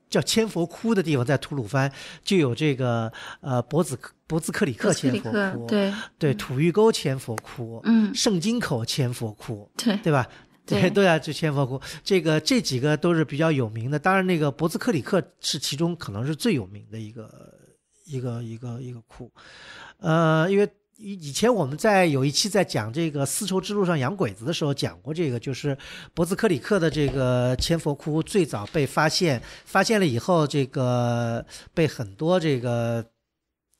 叫千佛窟的地方，在吐鲁番就有这个呃博子博兹克里克千佛窟，对对，吐峪沟千佛窟，嗯，圣经口千佛窟，对对吧？对对啊，这千佛窟，这个这几个都是比较有名的，当然那个博兹克里克是其中可能是最有名的一个一个一个一个窟，呃，因为。以以前我们在有一期在讲这个丝绸之路上洋鬼子的时候讲过这个，就是伯兹克里克的这个千佛窟最早被发现，发现了以后，这个被很多这个。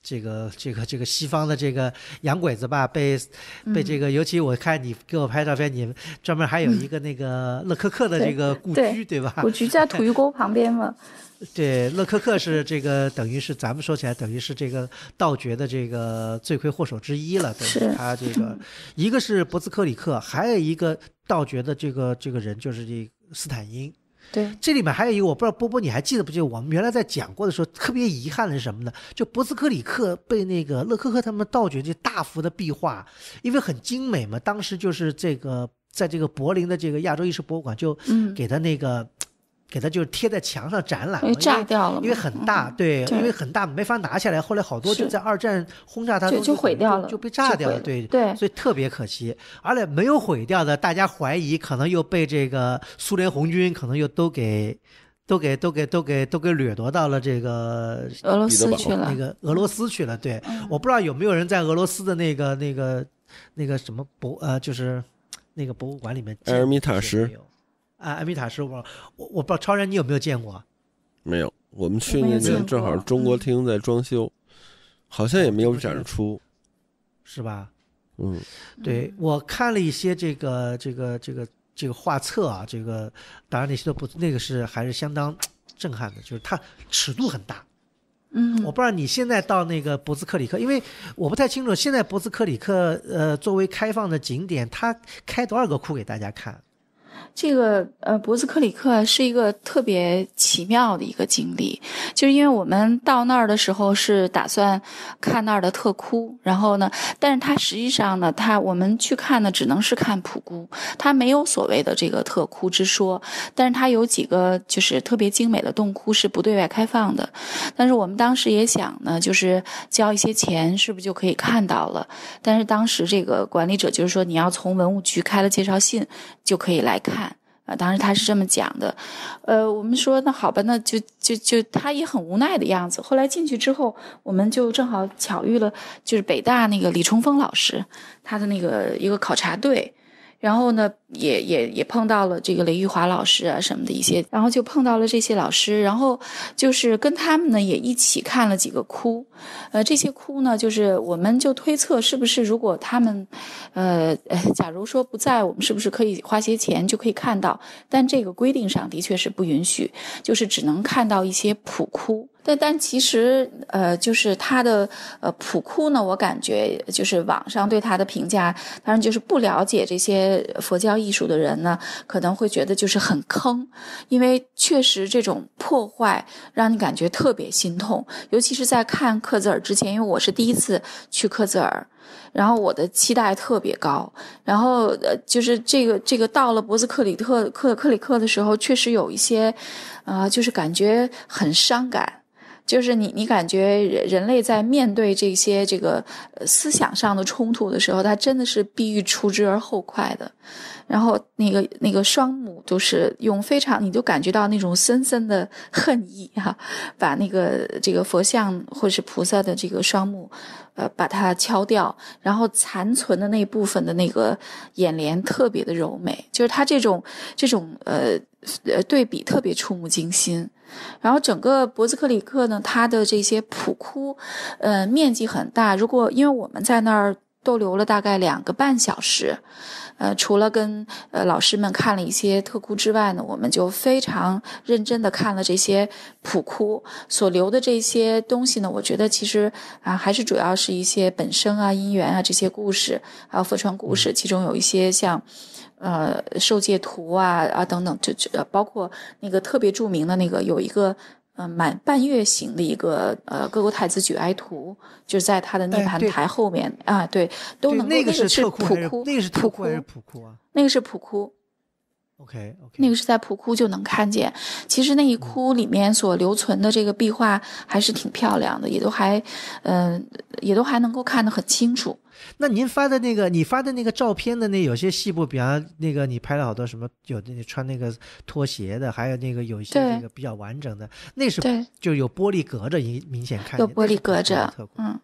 这个这个这个西方的这个洋鬼子吧，被被这个，尤其我看你给我拍照片，你专门还有一个那个乐克克的这个故居，对吧？故居在土玉 [LAUGHS] 沟旁边嘛。对，乐克克是这个，等于是咱们说起来，等于是这个盗掘的这个罪魁祸首之一了，等于他这个一个是博兹克里克，还有一个盗掘的这个这个人就是这斯坦因。对，这里面还有一个我不知道，波波你还记得不？记？得，我们原来在讲过的时候，特别遗憾的是什么呢？就博斯克里克被那个勒科克他们盗掘这大幅的壁画，因为很精美嘛，当时就是这个在这个柏林的这个亚洲艺术博物馆就给他那个。给它就是贴在墙上展览，炸掉了，因为很大，对，因为很大没法拿下来。后来好多就在二战轰炸当中就毁掉了，就被炸掉了，对，对，所以特别可惜。而且没有毁掉的，大家怀疑可能又被这个苏联红军可能又都给，都给都给都给都给掠夺到了这个俄罗斯去了，那个俄罗斯去了。对，我不知道有没有人在俄罗斯的那个那个那个什么博呃，就是那个博物馆里面。埃尔米塔什。啊，艾米塔师傅，我我不知道超人你有没有见过？没有，我们去年年正好中国厅在装修，好像也没有展出，是吧？嗯，对我看了一些这个这个这个这个画册啊，这个当然那些都不那个是还是相当震撼的，就是它尺度很大。嗯，我不知道你现在到那个博斯克里克，因为我不太清楚现在博斯克里克呃作为开放的景点，它开多少个库给大家看。这个呃，博斯克里克是一个特别奇妙的一个经历，就是因为我们到那儿的时候是打算看那儿的特窟，然后呢，但是它实际上呢，它我们去看呢，只能是看普窟，它没有所谓的这个特窟之说，但是它有几个就是特别精美的洞窟是不对外开放的，但是我们当时也想呢，就是交一些钱，是不是就可以看到了？但是当时这个管理者就是说，你要从文物局开了介绍信就可以来。看啊，当时他是这么讲的，呃，我们说那好吧，那就就就他也很无奈的样子。后来进去之后，我们就正好巧遇了，就是北大那个李崇峰老师，他的那个一个考察队。然后呢，也也也碰到了这个雷玉华老师啊，什么的一些，然后就碰到了这些老师，然后就是跟他们呢也一起看了几个窟，呃，这些窟呢，就是我们就推测是不是如果他们，呃呃，假如说不在，我们是不是可以花些钱就可以看到？但这个规定上的确是不允许，就是只能看到一些普窟。但但其实呃，就是他的呃普库呢，我感觉就是网上对他的评价，当然就是不了解这些佛教艺术的人呢，可能会觉得就是很坑，因为确实这种破坏让你感觉特别心痛。尤其是在看克孜尔之前，因为我是第一次去克孜尔，然后我的期待特别高，然后呃，就是这个这个到了博斯克里特克克里克的时候，确实有一些啊，就是感觉很伤感。就是你，你感觉人人类在面对这些这个思想上的冲突的时候，他真的是必欲除之而后快的。然后那个那个双目，就是用非常，你就感觉到那种深深的恨意哈，把那个这个佛像或是菩萨的这个双目，呃，把它敲掉，然后残存的那部分的那个眼帘特别的柔美，就是他这种这种呃呃对比特别触目惊心。然后整个博斯克里克呢，它的这些普窟，呃，面积很大。如果因为我们在那儿逗留了大概两个半小时，呃，除了跟呃老师们看了一些特窟之外呢，我们就非常认真的看了这些普窟所留的这些东西呢。我觉得其实啊，还是主要是一些本身啊、因缘啊这些故事，还有佛传故事，其中有一些像。呃，受戒图啊啊等等，就这包括那个特别著名的那个，有一个嗯满半月形的一个呃各国太子举哀图，就是在他的那盘台后面啊，对，都能够那个是普窟，那个是普窟还是普窟啊？那个是普窟，OK OK，那个是在普窟就能看见。其实那一窟里面所留存的这个壁画还是挺漂亮的，也都还嗯也都还能够看得很清楚。那您发的那个，你发的那个照片的那有些细部，比方那个你拍了好多什么，有的你穿那个拖鞋的，还有那个有一些那个比较完整的，那是就有玻璃隔着，明明显看有玻璃隔着，嗯，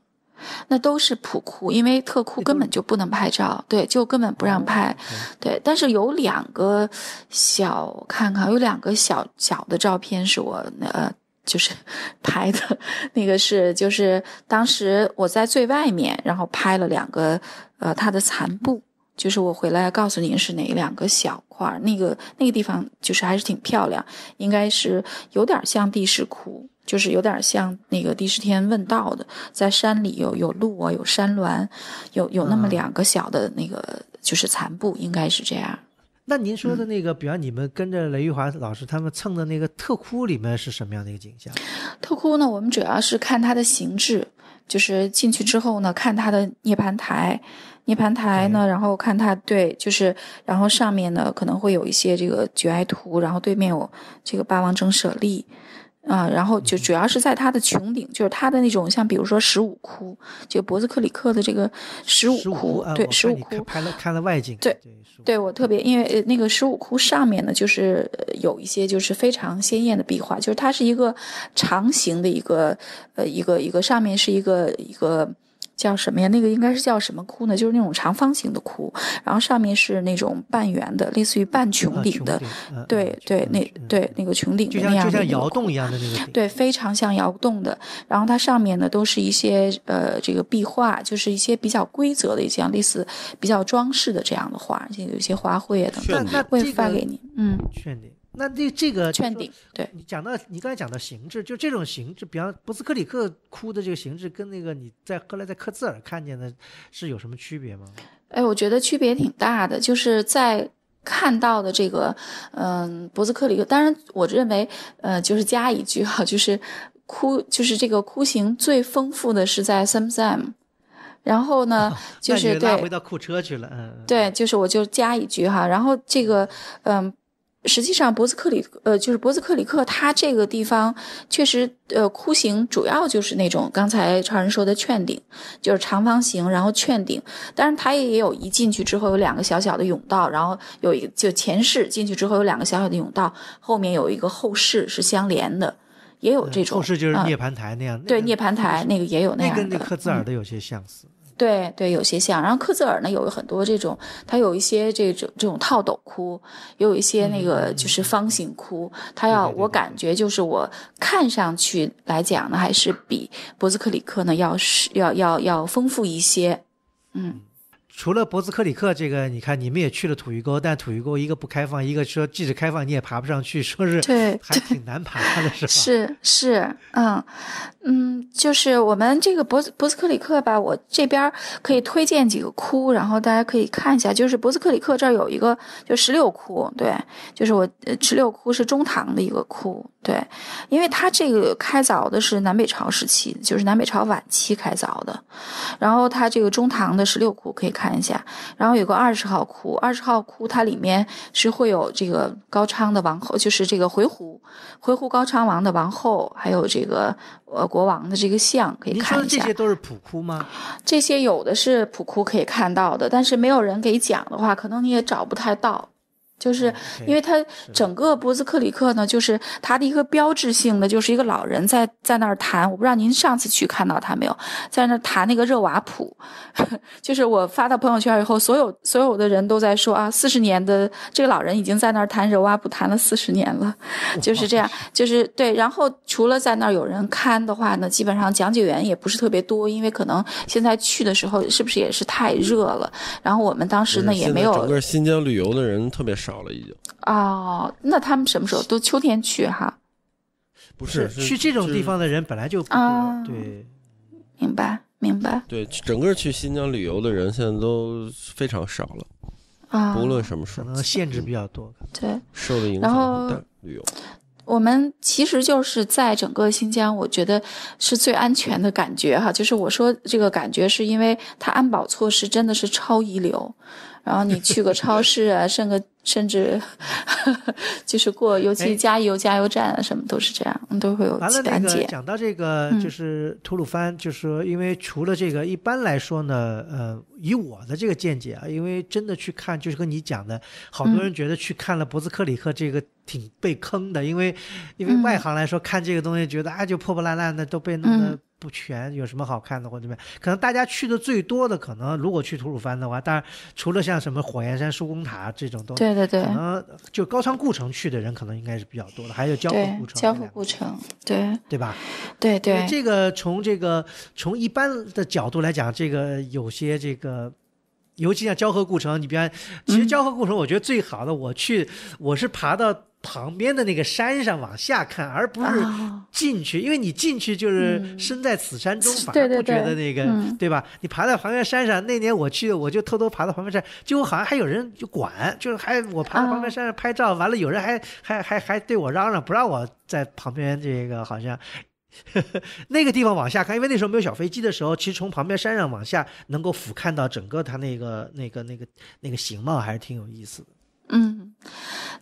那都是普库，因为特库根本就不能拍照，对，就根本不让拍，对，但是有两个小看看，有两个小小的照片是我呃。就是 [LAUGHS] 拍的那个是，就是当时我在最外面，然后拍了两个，呃，它的残部。就是我回来告诉您是哪两个小块那个那个地方就是还是挺漂亮，应该是有点像地势窟，就是有点像那个地势天问道的，在山里有有路啊，有山峦，有有那么两个小的那个就是残部，应该是这样。那您说的那个，比方你们跟着雷玉华老师他们蹭的那个特窟里面是什么样的一个景象？特窟呢，我们主要是看它的形制，就是进去之后呢，看它的涅盘台，涅盘台呢，然后看它对，就是然后上面呢可能会有一些这个九爱图，然后对面有这个霸王争舍利。啊，然后就主要是在它的穹顶，就是它的那种像，比如说十五窟，就博斯克里克的这个十五窟，对十五窟。拍了，看了外景。对对，我特别因为那个十五窟上面呢，就是有一些就是非常鲜艳的壁画，就是它是一个长形的一个，呃，一个一个上面是一个一个。叫什么呀？那个应该是叫什么窟呢？就是那种长方形的窟，然后上面是那种半圆的，类似于半穹顶的，对对，那对那个穹顶那样的。就像就像窑洞一样的那个。对，非常像窑洞的。然后它上面呢，都是一些呃，这个壁画，就是一些比较规则的一些，类似比较装饰的这样的画，而且有一些花卉啊等。确发给你。嗯，确定。那这这个，圈顶，对，你讲到你刚才讲的形制，就这种形制，比方博斯克里克窟的这个形制，跟那个你在后来在克兹尔看见的，是有什么区别吗？哎，我觉得区别挺大的，就是在看到的这个，嗯，博斯克里克，当然我认为，呃，就是加一句哈，就是窟，就是这个窟形最丰富的是在 SamSam，然后呢，就是对，回到库车去了，嗯，对，就是我就加一句哈，然后这个，嗯。实际上，博斯克里呃，就是博斯克里克，它这个地方确实呃，窟形主要就是那种刚才超人说的券顶，就是长方形，然后券顶。但是它也有一进去之后有两个小小的甬道，然后有一就前室进去之后有两个小小的甬道，后面有一个后室是相连的，也有这种。后室就是涅盘台那样。对，涅盘台那个也有那样的。跟那克孜尔的有些相似。对对，有些像，然后克兹尔呢，有很多这种，它有一些这种这种套斗窟，也有一些那个就是方形窟，它要我感觉就是我看上去来讲呢，还是比博斯克里克呢要是要要要丰富一些，嗯。除了博斯克里克这个，你看你们也去了吐峪沟，但吐峪沟一个不开放，一个说即使开放你也爬不上去，说是对，[LAUGHS] 还挺难爬的，是吧？是是，嗯嗯，就是我们这个博斯博斯克里克吧，我这边可以推荐几个窟，然后大家可以看一下。就是博斯克里克这儿有一个，就十六窟，对，就是我十六窟是中唐的一个窟，对，因为它这个开凿的是南北朝时期，就是南北朝晚期开凿的，然后它这个中唐的十六窟可以看。看一下，然后有个二十号窟，二十号窟它里面是会有这个高昌的王后，就是这个回鹘，回鹘高昌王的王后，还有这个呃国王的这个像，可以看一下。这些都是普窟吗？这些有的是普窟可以看到的，但是没有人给讲的话，可能你也找不太到。就是因为他整个波斯克里克呢，就是他的一个标志性的，就是一个老人在在那儿弹。我不知道您上次去看到他没有，在那弹那个热瓦普。[LAUGHS] 就是我发到朋友圈以后，所有所有的人都在说啊，四十年的这个老人已经在那儿弹热瓦普弹了四十年了，就是这样，就是对。然后除了在那儿有人看的话呢，基本上讲解员也不是特别多，因为可能现在去的时候是不是也是太热了？然后我们当时呢也没有。整个新疆旅游的人特别少。少了已经哦，那他们什么时候都秋天去哈？不是去这种地方的人本来就啊，对，明白明白，对整个去新疆旅游的人现在都非常少了啊，不论什么时候限制比较多，对，受的影响大。旅游我们其实就是在整个新疆，我觉得是最安全的感觉哈。就是我说这个感觉，是因为它安保措施真的是超一流。然后你去个超市啊，[LAUGHS] 甚个甚至，[LAUGHS] 就是过，尤其加油加油站啊，什么都是这样，都会有讲解。完了那个，讲到这个，就是吐鲁番，就是说，因为除了这个，一般来说呢，呃，以我的这个见解啊，因为真的去看，就是跟你讲的，好多人觉得去看了博兹克里克这个挺被坑的，因为因为外行来说看这个东西，觉得啊，就破破烂烂的，都被弄得不全有什么好看的或者怎么样？可能大家去的最多的，可能如果去吐鲁番的话，当然除了像什么火焰山、苏公塔这种东西，对对对，可能就高昌故城去的人可能应该是比较多的，还有交河故城。交河故城，对对吧？对对。这个从这个从一般的角度来讲，这个有些这个，尤其像交河故城，你比方，其实交河故城我觉得最好的，我去我是爬到。旁边的那个山上往下看，而不是进去，因为你进去就是身在此山中，反而不觉得那个，对吧？你爬在旁边山上，那年我去，我就偷偷爬到旁边山，结果好像还有人就管，就是还我爬到旁边山上拍照，完了有人还 [LAUGHS] 还还还对我嚷嚷，不让我在旁边这个好像 [LAUGHS] 那个地方往下看，因为那时候没有小飞机的时候，其实从旁边山上往下能够俯瞰到整个它那个那个那个那个形貌，还是挺有意思的。嗯，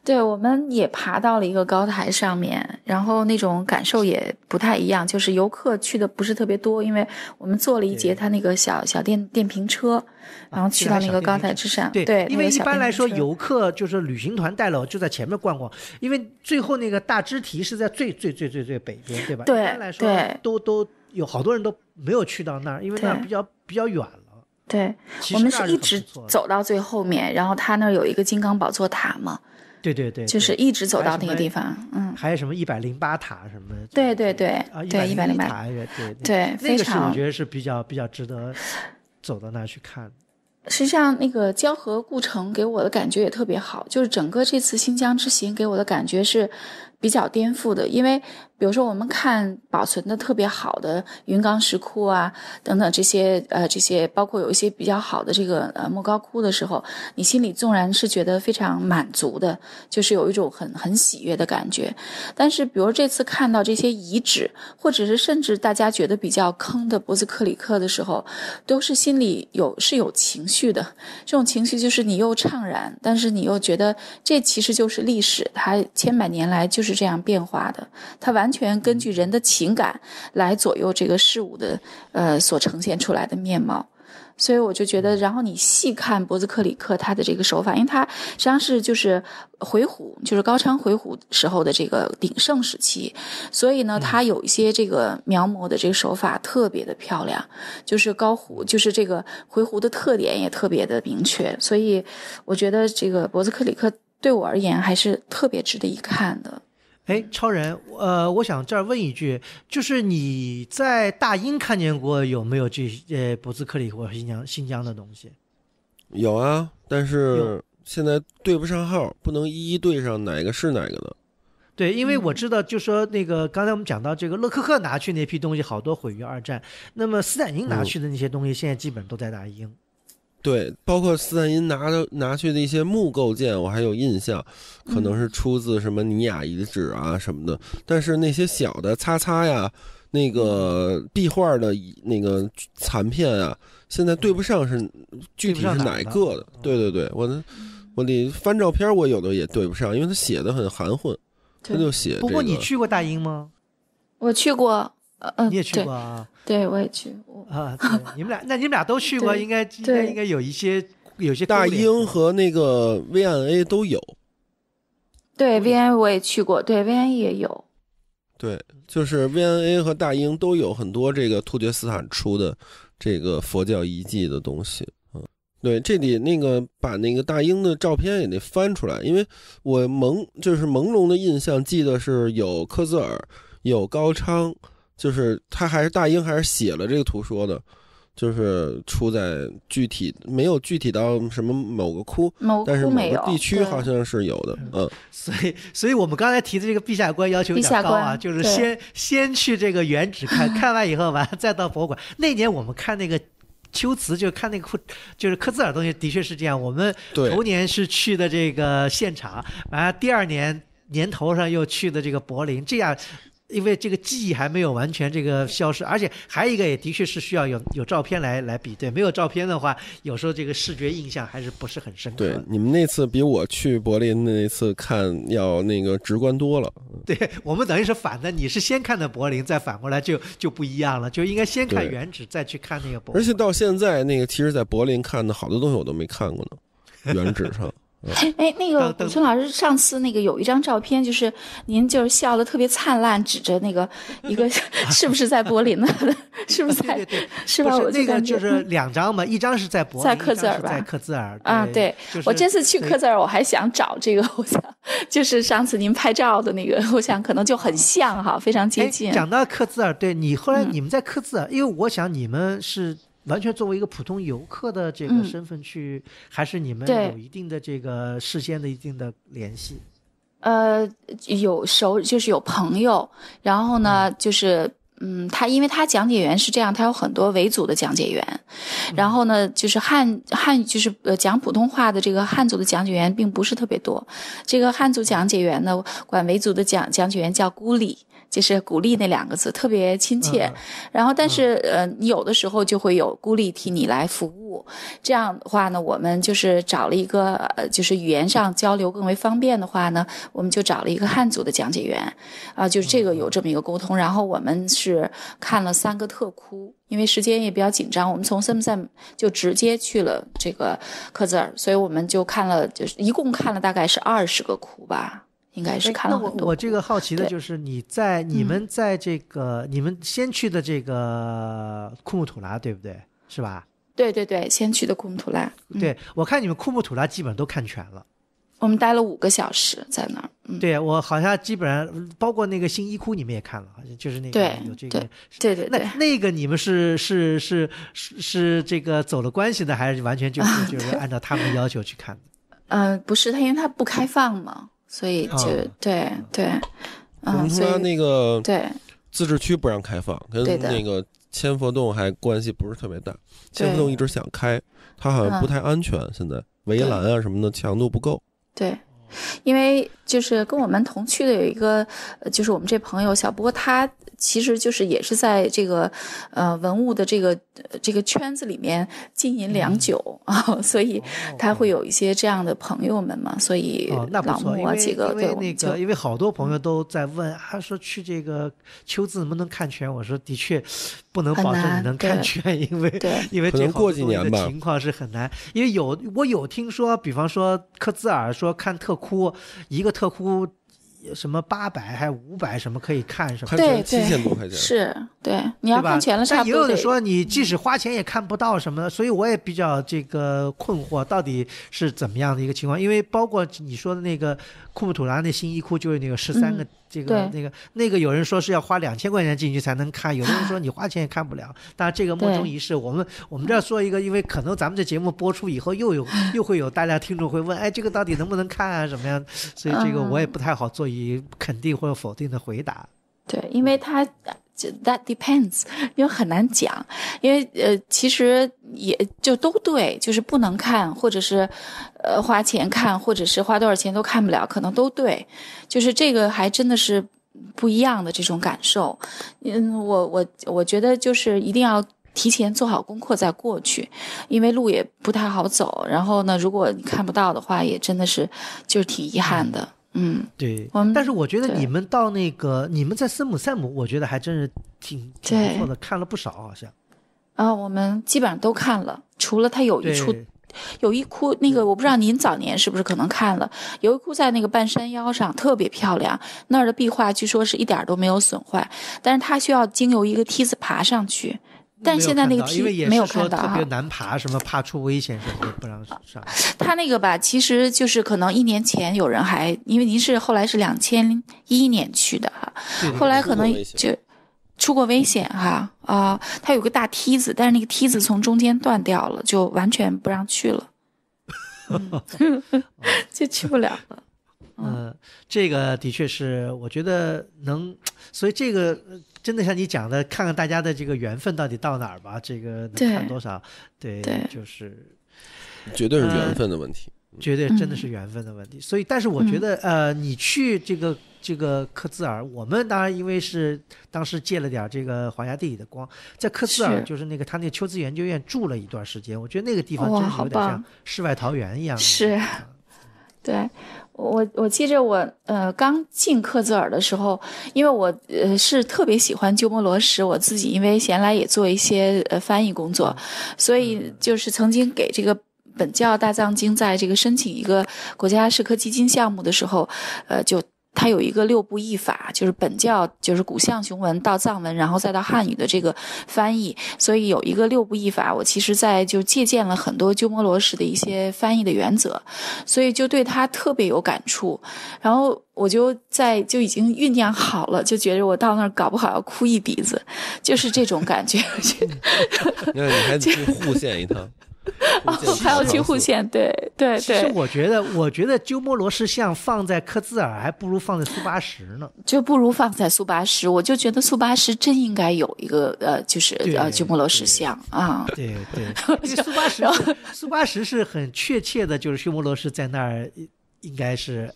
对，我们也爬到了一个高台上面，然后那种感受也不太一样。就是游客去的不是特别多，因为我们坐了一节他那个小小电电瓶车，然后去到那个高台之上。对，因为一般来说游客就是旅行团带了，就在前面逛逛。因为最后那个大支提是在最最最最最北边，对吧？对，一般来说都都有好多人都没有去到那儿，因为那比较比较远。对，我们是一直走到最后面，然后他那儿有一个金刚宝座塔嘛。对对对，就是一直走到那个地方，嗯。还有什么一百零八塔什么对对对对。一百零八塔也对。对，非常，我觉得是比较比较值得走到那儿去看。实际上，那个交河故城给我的感觉也特别好，就是整个这次新疆之行给我的感觉是比较颠覆的，因为。比如说，我们看保存的特别好的云冈石窟啊，等等这些，呃，这些包括有一些比较好的这个呃莫高窟的时候，你心里纵然是觉得非常满足的，就是有一种很很喜悦的感觉。但是，比如这次看到这些遗址，或者是甚至大家觉得比较坑的博斯克里克的时候，都是心里有是有情绪的，这种情绪就是你又怅然，但是你又觉得这其实就是历史，它千百年来就是这样变化的，它完。完全根据人的情感来左右这个事物的，呃，所呈现出来的面貌。所以我就觉得，然后你细看博兹克里克他的这个手法，因为他实际上是就是回虎，就是高昌回虎时候的这个鼎盛时期，所以呢，他有一些这个描摹的这个手法特别的漂亮，就是高虎，就是这个回鹘的特点也特别的明确。所以我觉得这个博兹克里克对我而言还是特别值得一看的。哎，超人，呃，我想这儿问一句，就是你在大英看见过有没有这呃，博兹克里或新疆新疆的东西？有啊，但是现在对不上号，不能一一对上哪个是哪个的。对，因为我知道，就说那个刚才我们讲到这个，乐克克拿去那批东西，好多毁于二战。那么斯坦因拿去的那些东西，现在基本都在大英。对，包括斯坦因拿的拿去的一些木构件，我还有印象，可能是出自什么尼雅遗址啊什么的。但是那些小的擦擦呀，那个壁画的那个残片啊，现在对不上，是具体是哪个的？对对对，我我得翻照片，我有的也对不上，因为他写的很含混，他就写。不过你去过大英吗？我去过。嗯嗯，你也去过啊？对，我也去。啊，你们俩，那你们俩都去过，[LAUGHS] 应该应该应该有一些，有些大英和那个 VNA 都有。对 VNA 我也去过，对 VNA 也有。对，就是 VNA 和大英都有很多这个突厥斯坦出的这个佛教遗迹的东西。嗯，对，这里那个把那个大英的照片也得翻出来，因为我蒙就是朦胧的印象，记得是有克孜尔，有高昌。就是他还是大英还是写了这个图说的，就是出在具体没有具体到什么某个窟，某但是某个地区好像是有的，嗯。所以，所以我们刚才提的这个陛下观要求比较高啊，就是先先去这个原址看 [LAUGHS] 看完以后，完再到博物馆。那年我们看那个秋瓷，就看那个窟，就是克孜尔东西的确是这样。我们头年是去的这个现场，完了第二年年头上又去的这个柏林，这样。因为这个记忆还没有完全这个消失，而且还有一个也的确是需要有有照片来来比对，没有照片的话，有时候这个视觉印象还是不是很深刻。对，你们那次比我去柏林那次看要那个直观多了。对我们等于是反的，你是先看的柏林，再反过来就就不一样了，就应该先看原址，再去看那个柏林。而且到现在，那个其实，在柏林看的好多东西我都没看过呢，原址上。哎，那个孙村老师上次那个有一张照片，就是您就是笑的特别灿烂，指着那个一个，[LAUGHS] 是不是在柏林呢？[LAUGHS] 是不是在？是吧？我那个就是两张嘛，一张是在柏林，在克孜尔，在克孜尔。啊，对，我这次去克孜尔，我还想找这个，我想就是上次您拍照的那个，我想可能就很像哈，非常接近。讲到克孜尔，对你后来你们在克孜尔，因为我想你们是。完全作为一个普通游客的这个身份去，还是你们有一定的这个事先的一定的联系？呃，有熟就是有朋友，然后呢，就是嗯，他因为他讲解员是这样，他有很多维族的讲解员，然后呢，就是汉汉语就是呃讲普通话的这个汉族的讲解员并不是特别多，这个汉族讲解员呢管维族的讲讲解员叫孤里。就是鼓励那两个字特别亲切，然后但是呃，你有的时候就会有孤立替你来服务，这样的话呢，我们就是找了一个呃，就是语言上交流更为方便的话呢，我们就找了一个汉族的讲解员，啊，就是这个有这么一个沟通。然后我们是看了三个特窟，因为时间也比较紧张，我们从三木三就直接去了这个克孜尔，所以我们就看了就是一共看了大概是二十个窟吧。应该是看了很多。我这个好奇的就是，你在你们在这个你们先去的这个库木图拉，对不对？是吧？对对对，先去的库木图拉。对，我看你们库木图拉基本上都看全了。我们待了五个小时在那儿。对，我好像基本上包括那个新一窟，你们也看了，好像就是那个有这个。对对对。那那个你们是是是是是这个走了关系的，还是完全就是 [LAUGHS] 就是按照他们的要求去看的？呃，不是，他因为他不开放嘛。所以就对对，嗯，所以那个对自治区不让开放，跟那个千佛洞还关系不是特别大。千佛洞一直想开，它好像不太安全，现在围栏啊什么的强度不够。对，因为就是跟我们同去的有一个，就是我们这朋友小波，他。其实就是也是在这个，呃，文物的这个这个圈子里面经营良久 [LAUGHS] 啊，所以他会有一些这样的朋友们嘛，所以老我几个。哦，那为那个，因为好多朋友都在问，他说去这个秋字能不能看全？我说的确不能保证你能看全，[LAUGHS] 因为因为这过几年的情况是很难。因为有我有听说，比方说克孜尔说看特窟，一个特窟。什么八百还五百什么可以看什么？对对，七千多块钱是，对，你要看全了差不多。也有的说你即使花钱也看不到什么，所以我也比较这个困惑，到底是怎么样的一个情况？因为包括你说的那个。库布图拉那新衣库就是那个十三个这个那个那个，有人说是要花两千块钱进去才能看，有的人说你花钱也看不了。但这个莫衷一是，我们我们这说一个，因为可能咱们这节目播出以后又有又会有大家听众会问，哎，这个到底能不能看啊？怎么样？所以这个我也不太好做一肯定或者否定的回答。对，因为他。That depends，因为很难讲，因为呃，其实也就都对，就是不能看，或者是，呃，花钱看，或者是花多少钱都看不了，可能都对，就是这个还真的是不一样的这种感受。嗯，我我我觉得就是一定要提前做好功课再过去，因为路也不太好走。然后呢，如果你看不到的话，也真的是就是挺遗憾的。嗯，对，但是我觉得你们到那个你们在森姆塞姆，我觉得还真是挺挺不错的，看了不少好像。啊，我们基本上都看了，除了他有一处，有一窟那个，我不知道您早年是不是可能看了，有一窟在那个半山腰上，特别漂亮，那儿的壁画据说是一点都没有损坏，但是它需要经由一个梯子爬上去。但现在那个梯没有看到特别难爬，什么怕出危险什么的，不让上。[LAUGHS] 他那个吧，其实就是可能一年前有人还，因为您是后来是两千一年去的哈，后来可能就出过危险哈啊。他有个大梯子，但是那个梯子从中间断掉了，就完全不让去了，[LAUGHS] 就去不了了。嗯，这个的确是，我觉得能，所以这个。真的像你讲的，看看大家的这个缘分到底到哪儿吧，这个能看多少？对，就是，绝对是缘分的问题，绝对真的是缘分的问题。所以，但是我觉得，呃，你去这个这个克兹尔，我们当然因为是当时借了点这个夏地理的光，在克兹尔就是那个他那个秋兹研究院住了一段时间，我觉得那个地方真有点像世外桃源一样，是，[LAUGHS] 对。我我记着我呃刚进克孜尔的时候，因为我呃是特别喜欢鸠摩罗什，我自己因为闲来也做一些呃翻译工作，所以就是曾经给这个本教大藏经在这个申请一个国家社科基金项目的时候，呃就。它有一个六部译法，就是本教就是古象雄文到藏文，然后再到汉语的这个翻译，所以有一个六部译法。我其实，在就借鉴了很多鸠摩罗什的一些翻译的原则，所以就对他特别有感触。然后我就在就已经酝酿好了，就觉得我到那儿搞不好要哭一鼻子，就是这种感觉。[LAUGHS] 因为你还去户县一趟？哦，还要去户县，对对对。其实我觉得，我觉得鸠摩罗什像放在克孜尔，还不如放在苏巴什呢。就不如放在苏巴什，我就觉得苏巴什真应该有一个呃，就是呃鸠摩罗什像啊。对对，苏巴什，[LAUGHS] 苏巴什是很确切的，就是鸠摩罗什在那儿。应该是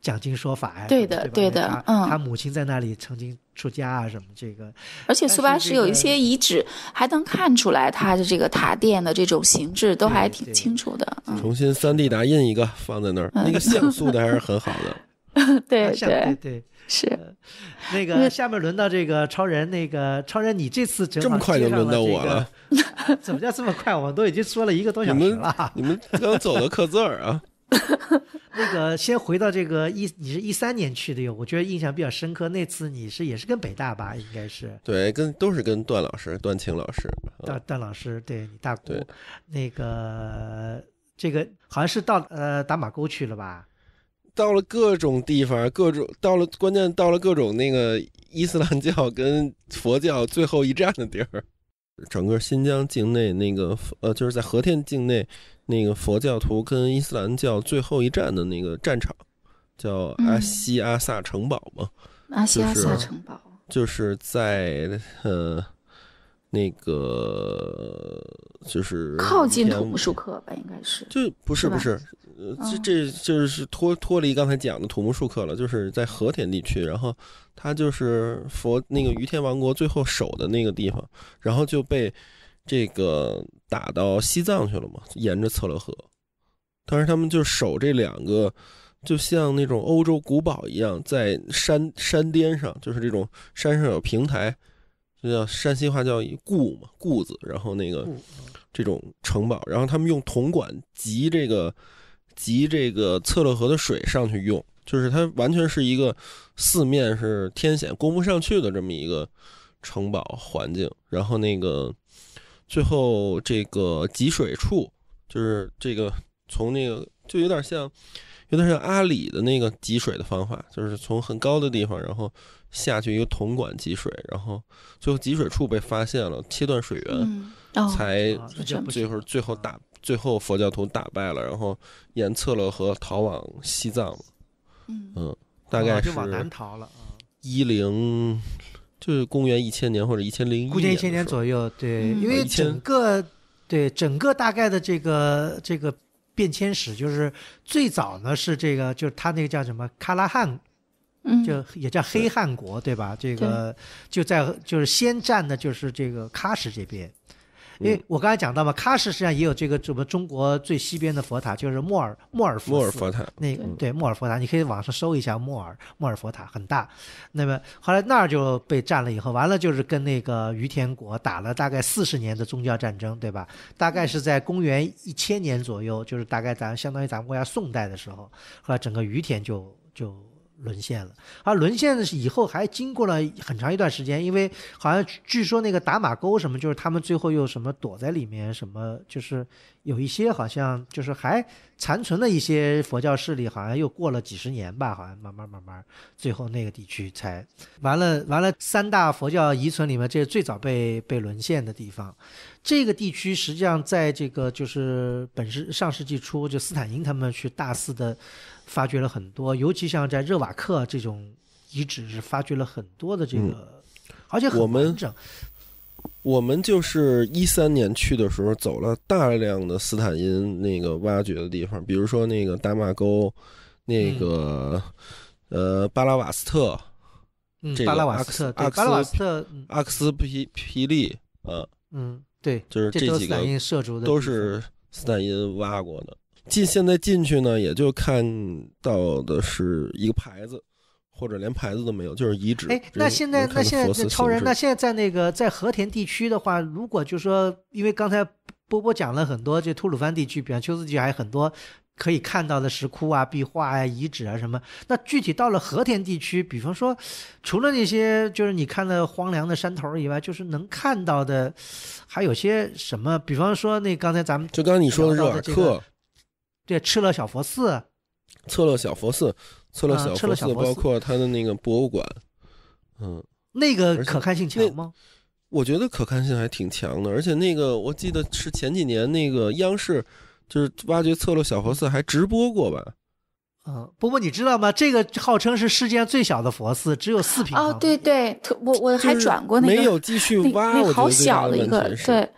讲经说法呀，对的，对的，嗯，他母亲在那里曾经出家啊，什么这个，而且苏巴什有一些遗址还能看出来他的这个塔殿的这种形制都还挺清楚的。重新三 D 打印一个放在那儿，那个像素的还是很好的。[LAUGHS] 对对对，是那个下面轮到这个超人，那个超人你这次这么快就轮到我了，[LAUGHS] 怎么叫这么快？我们都已经说了一个多小时了。你们你们刚走的刻字儿啊。[LAUGHS] 那个，先回到这个一，你是一三年去的哟，我觉得印象比较深刻。那次你是也是跟北大吧，应该是对，跟都是跟段老师、段清老师、段段老师，对你大姑，那个这个好像是到呃打马沟去了吧？到了各种地方，各种到了，关键到了各种那个伊斯兰教跟佛教最后一站的地儿。整个新疆境内那个呃，就是在和田境内那个佛教徒跟伊斯兰教最后一战的那个战场，叫阿西阿萨城堡嘛。阿西阿萨城堡就是在呃。那个就是靠近土木术刻吧，应该是就不是不是，呃，这这就是脱脱离刚才讲的土木术刻了，就是在和田地区，然后他就是佛那个于天王国最后守的那个地方，然后就被这个打到西藏去了嘛，沿着策勒河，当时他们就守这两个，就像那种欧洲古堡一样，在山山巅上，就是这种山上有平台。就叫山西话叫“固”嘛，“固子”，然后那个这种城堡，然后他们用铜管集这个集这个测勒河的水上去用，就是它完全是一个四面是天险攻不上去的这么一个城堡环境。然后那个最后这个集水处，就是这个从那个就有点像有点像阿里的那个集水的方法，就是从很高的地方，然后。下去一个铜管汲水，然后最后汲水处被发现了，切断水源，才最后最后打最后佛教徒打败了，然后沿策勒河逃往西藏。嗯，大概是往南逃了。一零就是公元一千年或者一千零一。公元一千年左右，对，因为整个对整个大概的这个这个变迁史，就是最早呢是这个，就是他那个叫什么喀拉汗。嗯，就也叫黑汉国，对吧？这个就在就是先占的就是这个喀什这边，因为我刚才讲到嘛，喀什实际上也有这个什么中国最西边的佛塔，就是莫尔莫尔佛塔。那对莫尔佛塔，你可以网上搜一下莫尔莫尔佛塔，很大。那么后来那儿就被占了以后，完了就是跟那个于田国打了大概四十年的宗教战争，对吧？大概是在公元一千年左右，就是大概咱相当于咱们国家宋代的时候，后来整个于田就就。沦陷了，而沦陷的是以后还经过了很长一段时间，因为好像据说那个打马沟什么，就是他们最后又什么躲在里面，什么就是有一些好像就是还残存了一些佛教势力，好像又过了几十年吧，好像慢慢慢慢，最后那个地区才完了完了。三大佛教遗存里面，这是最早被被沦陷的地方。这个地区实际上在这个就是本世上世纪初，就斯坦因他们去大肆的。发掘了很多，尤其像在热瓦克这种遗址，是发掘了很多的这个，而且很完整。我们就是一三年去的时候，走了大量的斯坦因那个挖掘的地方，比如说那个大马沟，那个呃巴拉瓦斯特，这个拉瓦斯特，阿克斯阿克斯皮皮利，啊，嗯对，就是这几个都是斯坦因挖过的。进现在进去呢，也就看到的是一个牌子，或者连牌子都没有，就是遗址。哎，那现在那现在在超人，那现在在那个在和田地区的话，如果就说，因为刚才波波讲了很多，这吐鲁番地区，比方秋时期还有很多可以看到的石窟啊、壁画啊、遗址啊什么。那具体到了和田地区，比方说，除了那些就是你看到荒凉的山头以外，就是能看到的还有些什么？比方说，那刚才咱们就刚刚你说的热尔克。这敕勒小佛寺，敕勒小佛寺，敕勒小佛寺包括它的那个博物馆，嗯，那个可看性强吗？我觉得可看性还挺强的，而且那个我记得是前几年那个央视就是挖掘敕勒小佛寺还直播过吧？嗯，波波你知道吗？这个号称是世界最小的佛寺，只有四平。哦，对对，我我还转过那个没有继续挖，好小的一个，对，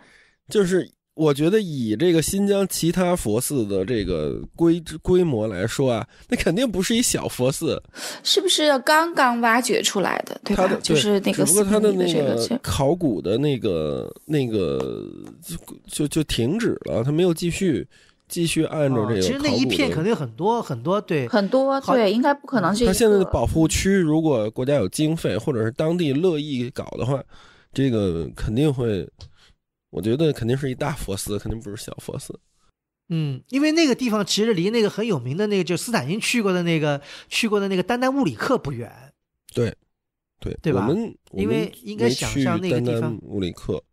就是。我觉得以这个新疆其他佛寺的这个规规模来说啊，那肯定不是一小佛寺，是不是？刚刚挖掘出来的，对吧？就是那个。不过他的那个考古的那个那个就就停止了，他没有继续继续按照这个。其实那一片肯定很多很多，对，很多对，应该不可能。他现在的保护区，如果国家有经费，或者是当地乐意搞的话，这个肯定会。我觉得肯定是一大佛寺，肯定不是小佛寺。嗯，因为那个地方其实离那个很有名的那个，就斯坦因去过的那个去过的那个丹丹物理课不远。对，对，对吧？我们因为应该想那个丹丹物理课，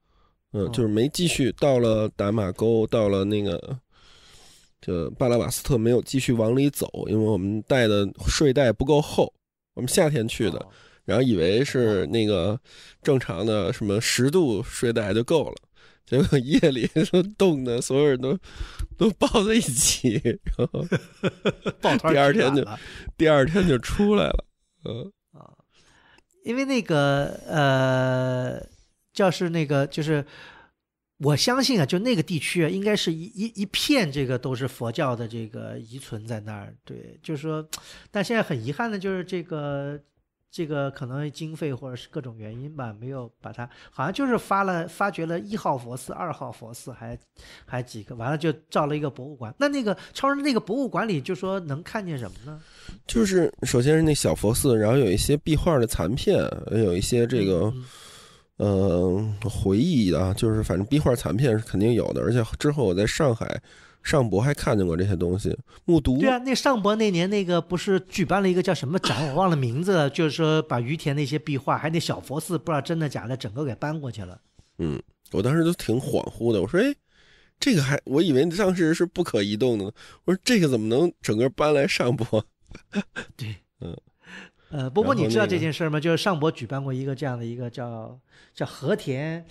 嗯，就是没继续到了达马沟，到了那个就巴拉瓦斯特，没有继续往里走，因为我们带的睡袋不够厚，我们夏天去的，然后以为是那个正常的什么十度睡袋就够了。结果夜里都冻的，所有人都都抱在一起，然后第二天就第二天就出来了。嗯啊，因为那个呃，教室那个就是我相信啊，就那个地区啊，应该是一一一片这个都是佛教的这个遗存在那儿。对，就是说，但现在很遗憾的就是这个。这个可能经费或者是各种原因吧，没有把它，好像就是发了发掘了一号佛寺、二号佛寺，还还几个，完了就造了一个博物馆。那那个超人那个博物馆里，就说能看见什么呢？就是首先是那小佛寺，然后有一些壁画的残片，有一些这个，呃，回忆啊，就是反正壁画残片是肯定有的。而且之后我在上海。上博还看见过这些东西，目睹对啊，那上博那年那个不是举办了一个叫什么展，[LAUGHS] 我忘了名字，就是说把于田那些壁画，还那小佛寺，不知道真的假的，整个给搬过去了。嗯，我当时都挺恍惚的，我说哎，这个还我以为当时是不可移动的，呢，我说这个怎么能整个搬来上博？[LAUGHS] 对，[LAUGHS] 嗯，呃，波波你知道这件事吗？就是上博举办过一个这样的一个叫叫和田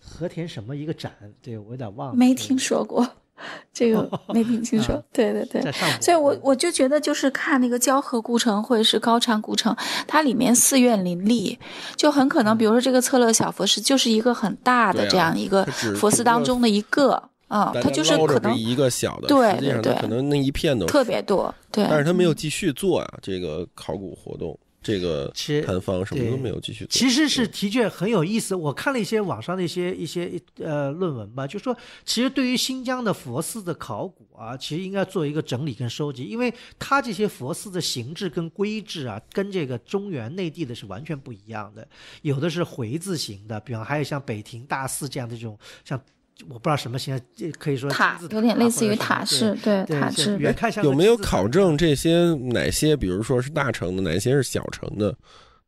和田什么一个展？对我有点忘了，没听说过。[LAUGHS] 这个 [LAUGHS] 没听清楚，对对对，所以我我就觉得，就是看那个交河故城，或者是高昌故城，它里面寺院林立，就很可能，比如说这个策勒小佛寺，就是一个很大的这样一个佛寺当中的一个，啊，它就是可能一个小的，对，实际上可能那一片都特别多，对，但是他没有继续做啊，这个考古活动。这个谈方什么都没有继续做，其实是的确很有意思。我看了一些网上的一些一些呃论文吧，就说其实对于新疆的佛寺的考古啊，其实应该做一个整理跟收集，因为它这些佛寺的形制跟规制啊，跟这个中原内地的是完全不一样的。有的是回字形的，比方还有像北庭大寺这样的这种像。我不知道什么这可以说塔有点类似于塔式，对塔式。有没有考证这些哪些，比如说是大城的，哪些是小城的，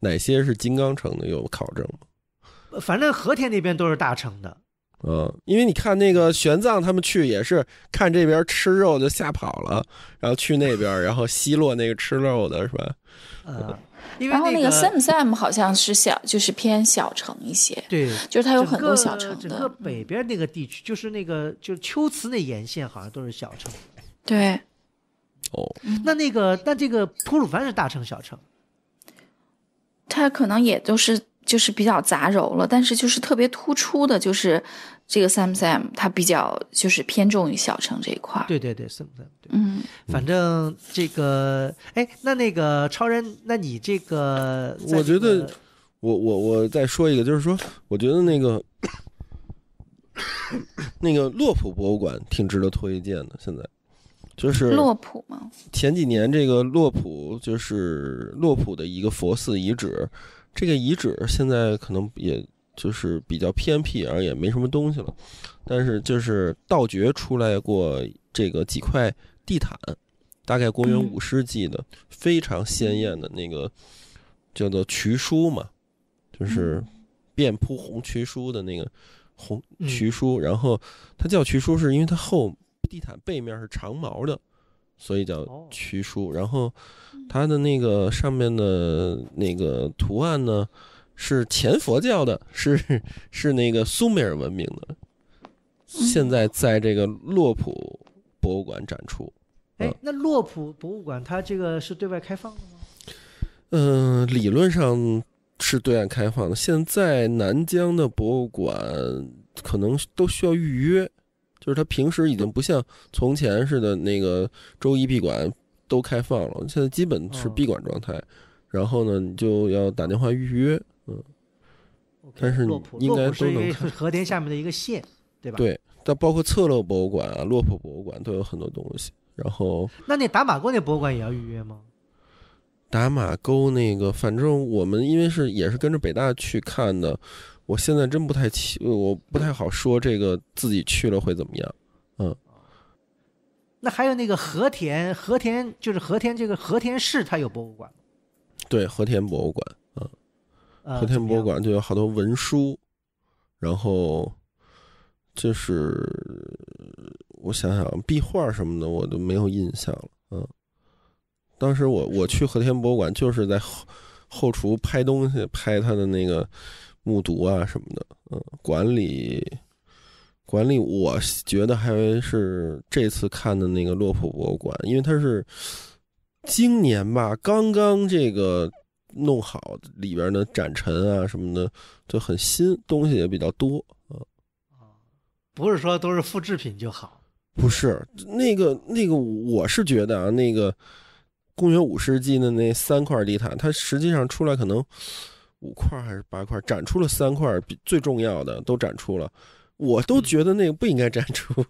哪些是金刚城的？有考证吗？反正和田那边都是大城的。嗯，因为你看那个玄奘他们去也是看这边吃肉就吓跑了，然后去那边然后奚落那个吃肉的是吧？嗯。然后那个 Sam Sam 好像是小，就是偏小城一些。对，就是它有很多小城的。整个北边那个地区，就是那个就是丘瓷那沿线，好像都是小城。对。哦。那那个，那这个吐鲁番是大城小城，它可能也都是就是比较杂糅了，但是就是特别突出的，就是。这个 Sam Sam，它比较就是偏重于小城这一块儿。对对对，Sam Sam。嗯，反正这个，哎，那那个超人，那你这个，我觉得，我我我再说一个，就是说，我觉得那个 [LAUGHS] 那个洛普博物馆挺值得推荐的。现在，就是洛普吗？前几年这个洛普就是洛普的一个佛寺遗址，这个遗址现在可能也。就是比较偏僻，而也没什么东西了，但是就是盗掘出来过这个几块地毯，大概公元五世纪的，非常鲜艳的那个叫做“瞿书嘛，就是遍铺红瞿书的那个红瞿书。然后它叫瞿书，是因为它后地毯背面是长毛的，所以叫瞿书，然后它的那个上面的那个图案呢？是前佛教的，是 [LAUGHS] 是那个苏美尔文明的，现在在这个洛普博物馆展出。哎，那洛普博物馆它这个是对外开放的吗？嗯，理论上是对外开放的。现在南疆的博物馆可能都需要预约，就是它平时已经不像从前似的那个周一闭馆都开放了，现在基本是闭馆状态。然后呢，你就要打电话预约。但是，应该都普是和田下面的一个县，对吧？对，但包括策勒博物馆啊、洛普博物馆都有很多东西。然后，那你打马沟那博物馆也要预约吗？打马沟那个，反正我们因为是也是跟着北大去看的，我现在真不太清，我不太好说这个自己去了会怎么样。嗯。那还有那个和田，和田就是和田这个和田市，它有博物馆吗？对，和田博物馆。和田博物馆就有好多文书，然后就是我想想壁画什么的，我都没有印象了。嗯，当时我我去和田博物馆就是在后后厨拍东西，拍他的那个木牍啊什么的。嗯，管理管理，我觉得还是这次看的那个洛普博物馆，因为它是今年吧，刚刚这个。弄好里边的展陈啊，什么的就很新，东西也比较多啊。不是说都是复制品就好，不是那个那个，我是觉得啊，那个公元五世纪的那三块地毯，它实际上出来可能五块还是八块，展出了三块最重要的都展出了，我都觉得那个不应该展出。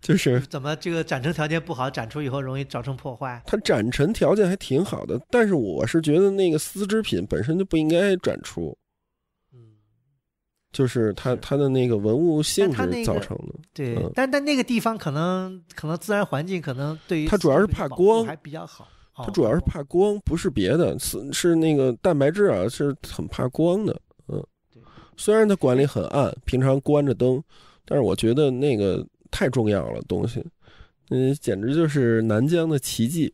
就是怎么这个展陈条件不好，展出以后容易造成破坏。它展陈条件还挺好的，但是我是觉得那个丝织品本身就不应该展出。嗯，就是它它的那个文物性质造成的。对，但但那个地方可能可能自然环境可能对于它主要是怕光，还比较好。它主要是怕光，不是别的，是是那个蛋白质啊，是很怕光的。嗯，虽然它管理很暗，平常关着灯，但是我觉得那个。太重要了，东西，嗯，简直就是南疆的奇迹。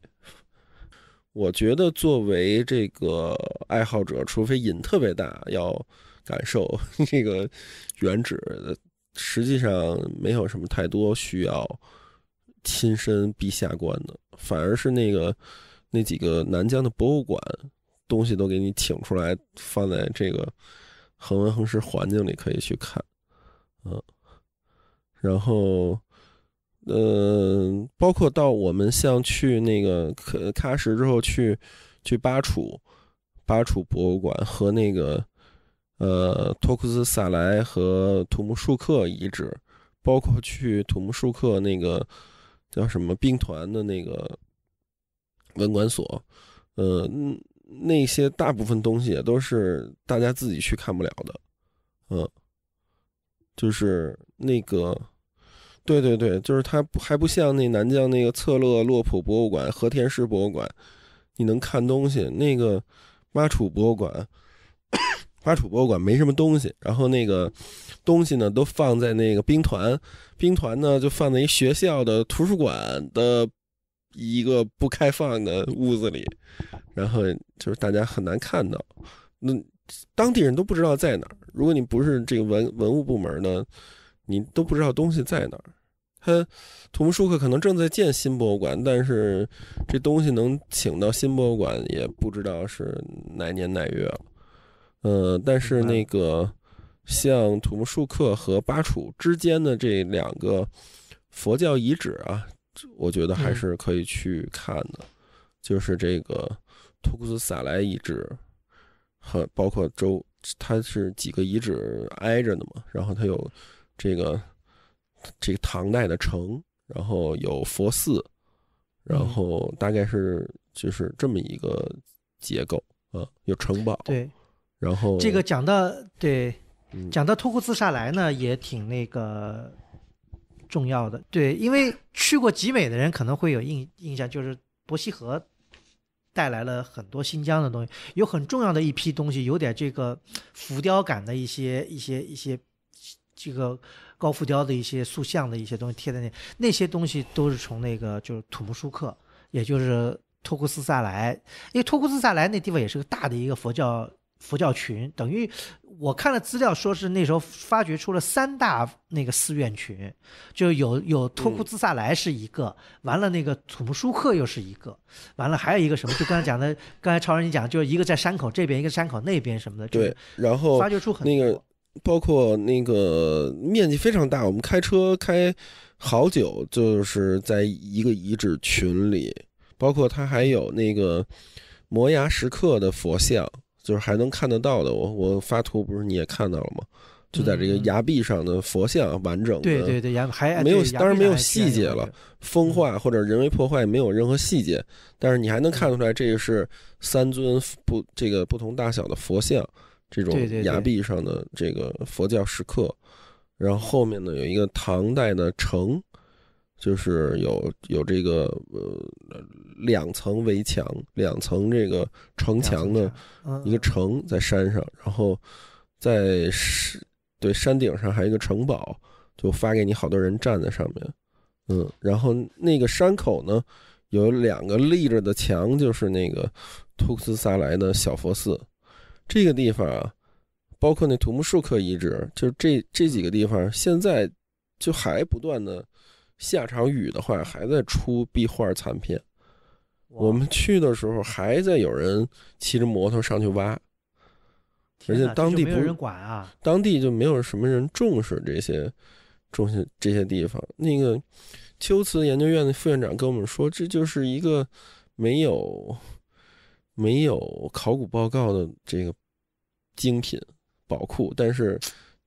我觉得作为这个爱好者，除非瘾特别大，要感受那个原址，实际上没有什么太多需要亲身闭下关的，反而是那个那几个南疆的博物馆东西都给你请出来，放在这个恒温恒湿环境里可以去看，嗯。然后，呃，包括到我们像去那个喀喀什之后，去去巴楚，巴楚博物馆和那个呃托库斯萨莱和土木术克遗址，包括去土木术克那个叫什么兵团的那个文管所，呃，那些大部分东西也都是大家自己去看不了的，嗯，就是那个。对对对，就是它还不像那南疆那个策勒洛普博物馆、和田市博物馆，你能看东西。那个巴楚博物馆，巴楚博物馆没什么东西。然后那个东西呢，都放在那个兵团，兵团呢就放在一学校的图书馆的一个不开放的屋子里，然后就是大家很难看到。那当地人都不知道在哪儿。如果你不是这个文文物部门呢？你都不知道东西在哪儿。他土木舒克可能正在建新博物馆，但是这东西能请到新博物馆也不知道是哪年哪月了。呃，但是那个像土木舒克和巴楚之间的这两个佛教遗址啊，我觉得还是可以去看的。就是这个托鲁斯萨莱遗址和包括周，它是几个遗址挨着的嘛，然后它有这个。这个唐代的城，然后有佛寺，然后大概是就是这么一个结构啊，有城堡对，然后这个讲到对讲到托库自沙来呢，也挺那个重要的对，因为去过集美的人可能会有印印象，就是伯希和带来了很多新疆的东西，有很重要的一批东西，有点这个浮雕感的一些一些一些这个。高浮雕的一些塑像的一些东西贴在那，那些东西都是从那个就是土木舒克，也就是托库斯萨莱，因为托库斯萨莱那地方也是个大的一个佛教佛教群，等于我看了资料说是那时候发掘出了三大那个寺院群，就有有托库兹萨莱是一个，完了那个土木舒克又是一个，完了还有一个什么，就刚才讲的，刚才超人你讲就是一个在山口这边，一个山口那边什么的，对，然后发掘出很多。包括那个面积非常大，我们开车开好久，就是在一个遗址群里。包括它还有那个摩崖石刻的佛像，就是还能看得到的。我我发图不是你也看到了吗？就在这个崖壁上的佛像，完整的，对对对，还没有，当然没有细节了，风化或者人为破坏，没有任何细节。但是你还能看出来，这个是三尊不这个不同大小的佛像。这种崖壁上的这个佛教石刻，然后后面呢有一个唐代的城，就是有有这个呃两层围墙、两层这个城墙的一个城在山上，然后在山对山顶上还有一个城堡，就发给你好多人站在上面，嗯，然后那个山口呢有两个立着的墙，就是那个托克斯萨莱的小佛寺。这个地方啊，包括那土木术科遗址，就这这几个地方，现在就还不断的下场雨的话，还在出壁画残片。我们去的时候，还在有人骑着摩托上去挖，而且当地没人管啊，当地就没有什么人重视这些，重视这些地方。那个秋瓷研究院的副院长跟我们说，这就是一个没有。没有考古报告的这个精品宝库，但是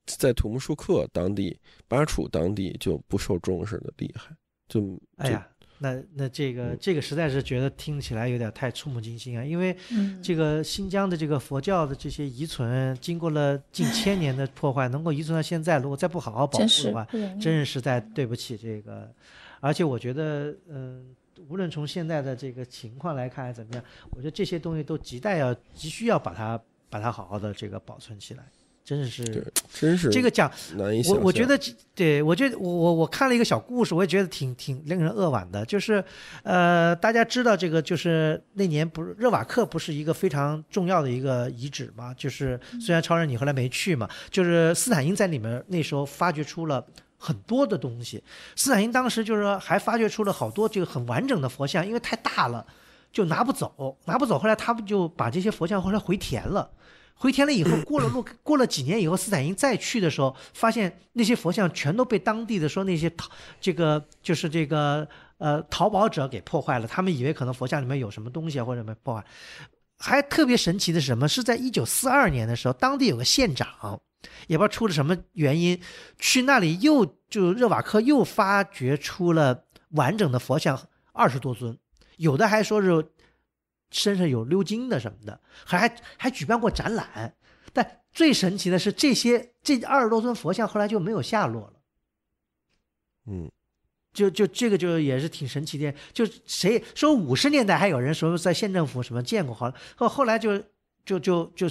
在土木舒克当地、巴楚当地就不受重视的厉害。就哎呀，那那这个这个实在是觉得听起来有点太触目惊心啊！因为这个新疆的这个佛教的这些遗存，经过了近 [LAUGHS] 千年的破坏，能够遗存到现在，如果再不好好保护的话，真是实在对不起这个。而且我觉得，嗯。无论从现在的这个情况来看，还是怎么样，我觉得这些东西都亟待要、急需要把它、把它好好的这个保存起来，真的是，真是这个讲，我我觉得，对，我觉得我我我看了一个小故事，我也觉得挺挺令人扼腕的，就是，呃，大家知道这个，就是那年不是热瓦克不是一个非常重要的一个遗址嘛，就是虽然超人你后来没去嘛，就是斯坦因在里面那时候发掘出了。很多的东西，斯坦因当时就是说还发掘出了好多这个很完整的佛像，因为太大了，就拿不走，拿不走。后来他们就把这些佛像后来回填了，回填了以后，[COUGHS] 过了路过了几年以后，斯坦因再去的时候，发现那些佛像全都被当地的说那些淘这个就是这个呃淘宝者给破坏了，他们以为可能佛像里面有什么东西或者被破坏。还特别神奇的是什么？是在一九四二年的时候，当地有个县长。也不知道出了什么原因，去那里又就热瓦克又发掘出了完整的佛像二十多尊，有的还说是身上有鎏金的什么的，还还还举办过展览。但最神奇的是，这些这二十多尊佛像后来就没有下落了。嗯，就就这个就也是挺神奇的。就谁说五十年代还有人说在县政府什么见过，好后后来就就就就。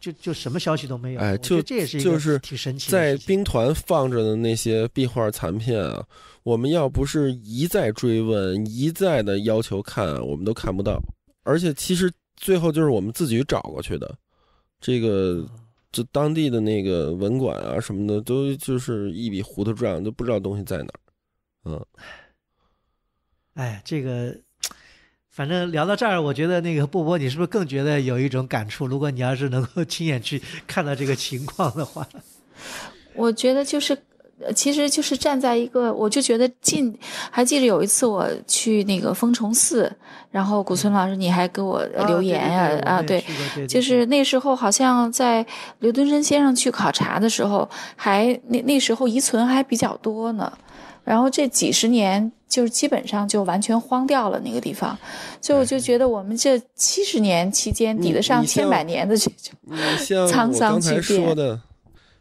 就就什么消息都没有。哎，就这也是就是挺神奇。在兵团放着的那些壁画残片啊，我们要不是一再追问、一再的要求看，我们都看不到。而且其实最后就是我们自己找过去的，这个就当地的那个文馆啊什么的，都就是一笔糊涂账，都不知道东西在哪儿。嗯，哎，这个。反正聊到这儿，我觉得那个波波，你是不是更觉得有一种感触？如果你要是能够亲眼去看到这个情况的话，[LAUGHS] 我觉得就是，其实就是站在一个，我就觉得近，还记得有一次我去那个风崇寺，然后古村老师你还给我留言呀，啊，对，就是那时候好像在刘敦桢先生去考察的时候，还那那时候遗存还比较多呢，然后这几十年。就是基本上就完全荒掉了那个地方，所以我就觉得我们这七十年期间抵得上千百年的这种 [LAUGHS] 沧桑积淀。刚才说的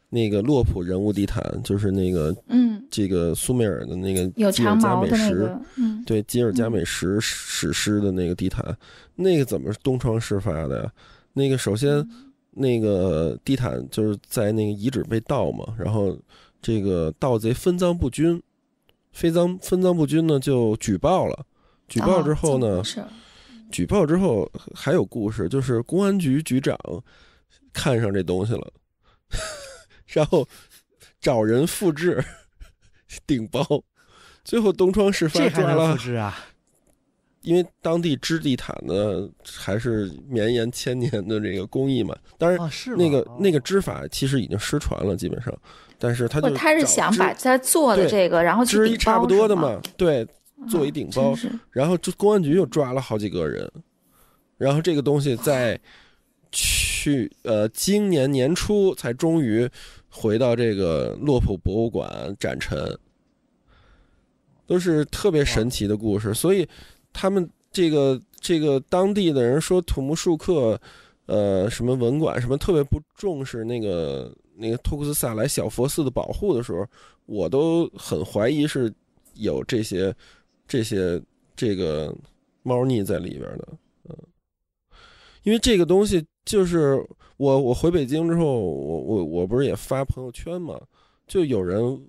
那个洛普人物地毯，就是那个，嗯，这个苏美尔的那个吉尔加美食，嗯，对，吉尔加美食史诗的那个地毯，那个怎么东窗事发的呀？那个首先，那个地毯就是在那个遗址被盗嘛，然后这个盗贼分赃不均。分赃分赃不均呢，就举报了。举报之后呢，举报之后还有故事，就是公安局局长看上这东西了，[LAUGHS] 然后找人复制顶包，最后东窗事发。这还复制啊？[LAUGHS] 因为当地织地毯呢，还是绵延千年的这个工艺嘛，当然那个那个织法其实已经失传了，基本上。但是他就他是想把他做的这个，然后就是差不多的嘛，对，做一顶包，然后公安局又抓了好几个人，然后这个东西在去呃今年年初才终于回到这个洛普博物馆展陈，都是特别神奇的故事，所以他们这个这个当地的人说土木术刻，呃什么文馆什么特别不重视那个。那个托克斯萨来小佛寺的保护的时候，我都很怀疑是有这些、这些、这个猫腻在里边的，嗯，因为这个东西就是我，我回北京之后，我我我不是也发朋友圈嘛，就有人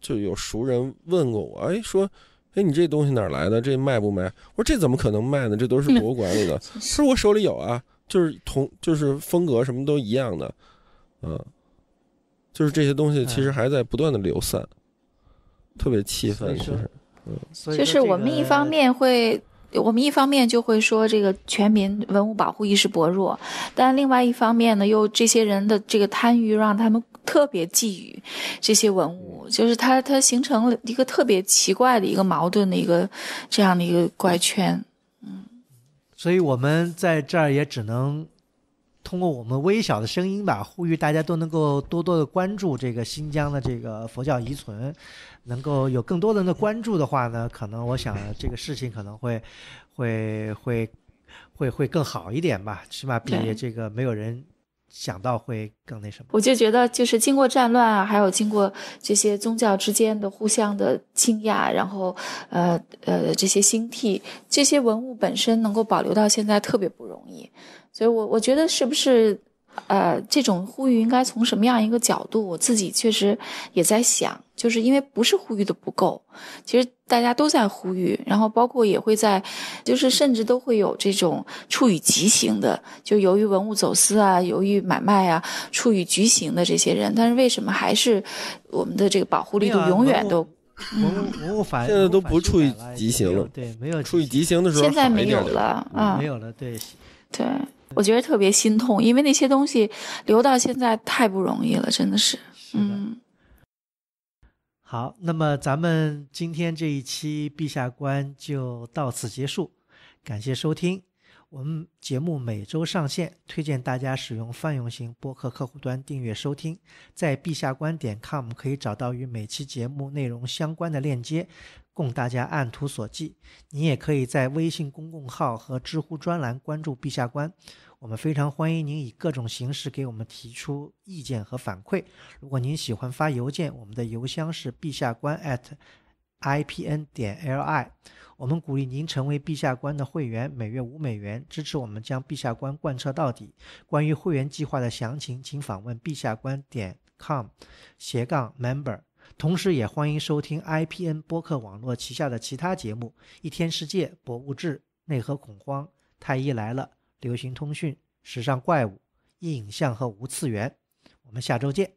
就有熟人问过我，哎，说，哎，你这东西哪来的？这卖不卖？我说这怎么可能卖呢？这都是博物馆里的。他说我手里有啊，就是同就是风格什么都一样的，嗯。就是这些东西其实还在不断的流散，特别气愤，就是，嗯，就是我们一方面会，我们一方面就会说这个全民文物保护意识薄弱，但另外一方面呢，又这些人的这个贪欲让他们特别觊觎这些文物，就是他他形成了一个特别奇怪的一个矛盾的一个这样的一个怪圈，嗯，所以我们在这儿也只能。通过我们微小的声音吧，呼吁大家都能够多多的关注这个新疆的这个佛教遗存，能够有更多人的关注的话呢，可能我想这个事情可能会，会会，会会更好一点吧，起码比这个没有人。想到会更那什么，我就觉得就是经过战乱啊，还有经过这些宗教之间的互相的倾轧，然后呃呃这些兴替，这些文物本身能够保留到现在特别不容易，所以我我觉得是不是？呃，这种呼吁应该从什么样一个角度？我自己确实也在想，就是因为不是呼吁的不够，其实大家都在呼吁，然后包括也会在，就是甚至都会有这种处于极刑的，就由于文物走私啊，由于买卖啊，处于极刑的这些人，但是为什么还是我们的这个保护力度永远都？没有。文物现在都不处于极刑了，对，没有处于极刑的时候。现在没有了，没有了，对，对。我觉得特别心痛，因为那些东西留到现在太不容易了，真的是。是的。好，那么咱们今天这一期《陛下关》就到此结束，感谢收听。我们节目每周上线，推荐大家使用泛用型播客客户端订阅收听，在“陛下观点 com 可以找到与每期节目内容相关的链接，供大家按图索骥。你也可以在微信公共号和知乎专栏关注“陛下观。我们非常欢迎您以各种形式给我们提出意见和反馈。如果您喜欢发邮件，我们的邮箱是陛下官 @ipn 点 li。我们鼓励您成为陛下官的会员，每月五美元支持我们将陛下官贯彻到底。关于会员计划的详情，请访问陛下官点 com 斜杠 member。同时，也欢迎收听 IPN 播客网络旗下的其他节目：一天世界、博物志、内核恐慌、太医来了。流行通讯、时尚怪物、影像和无次元，我们下周见。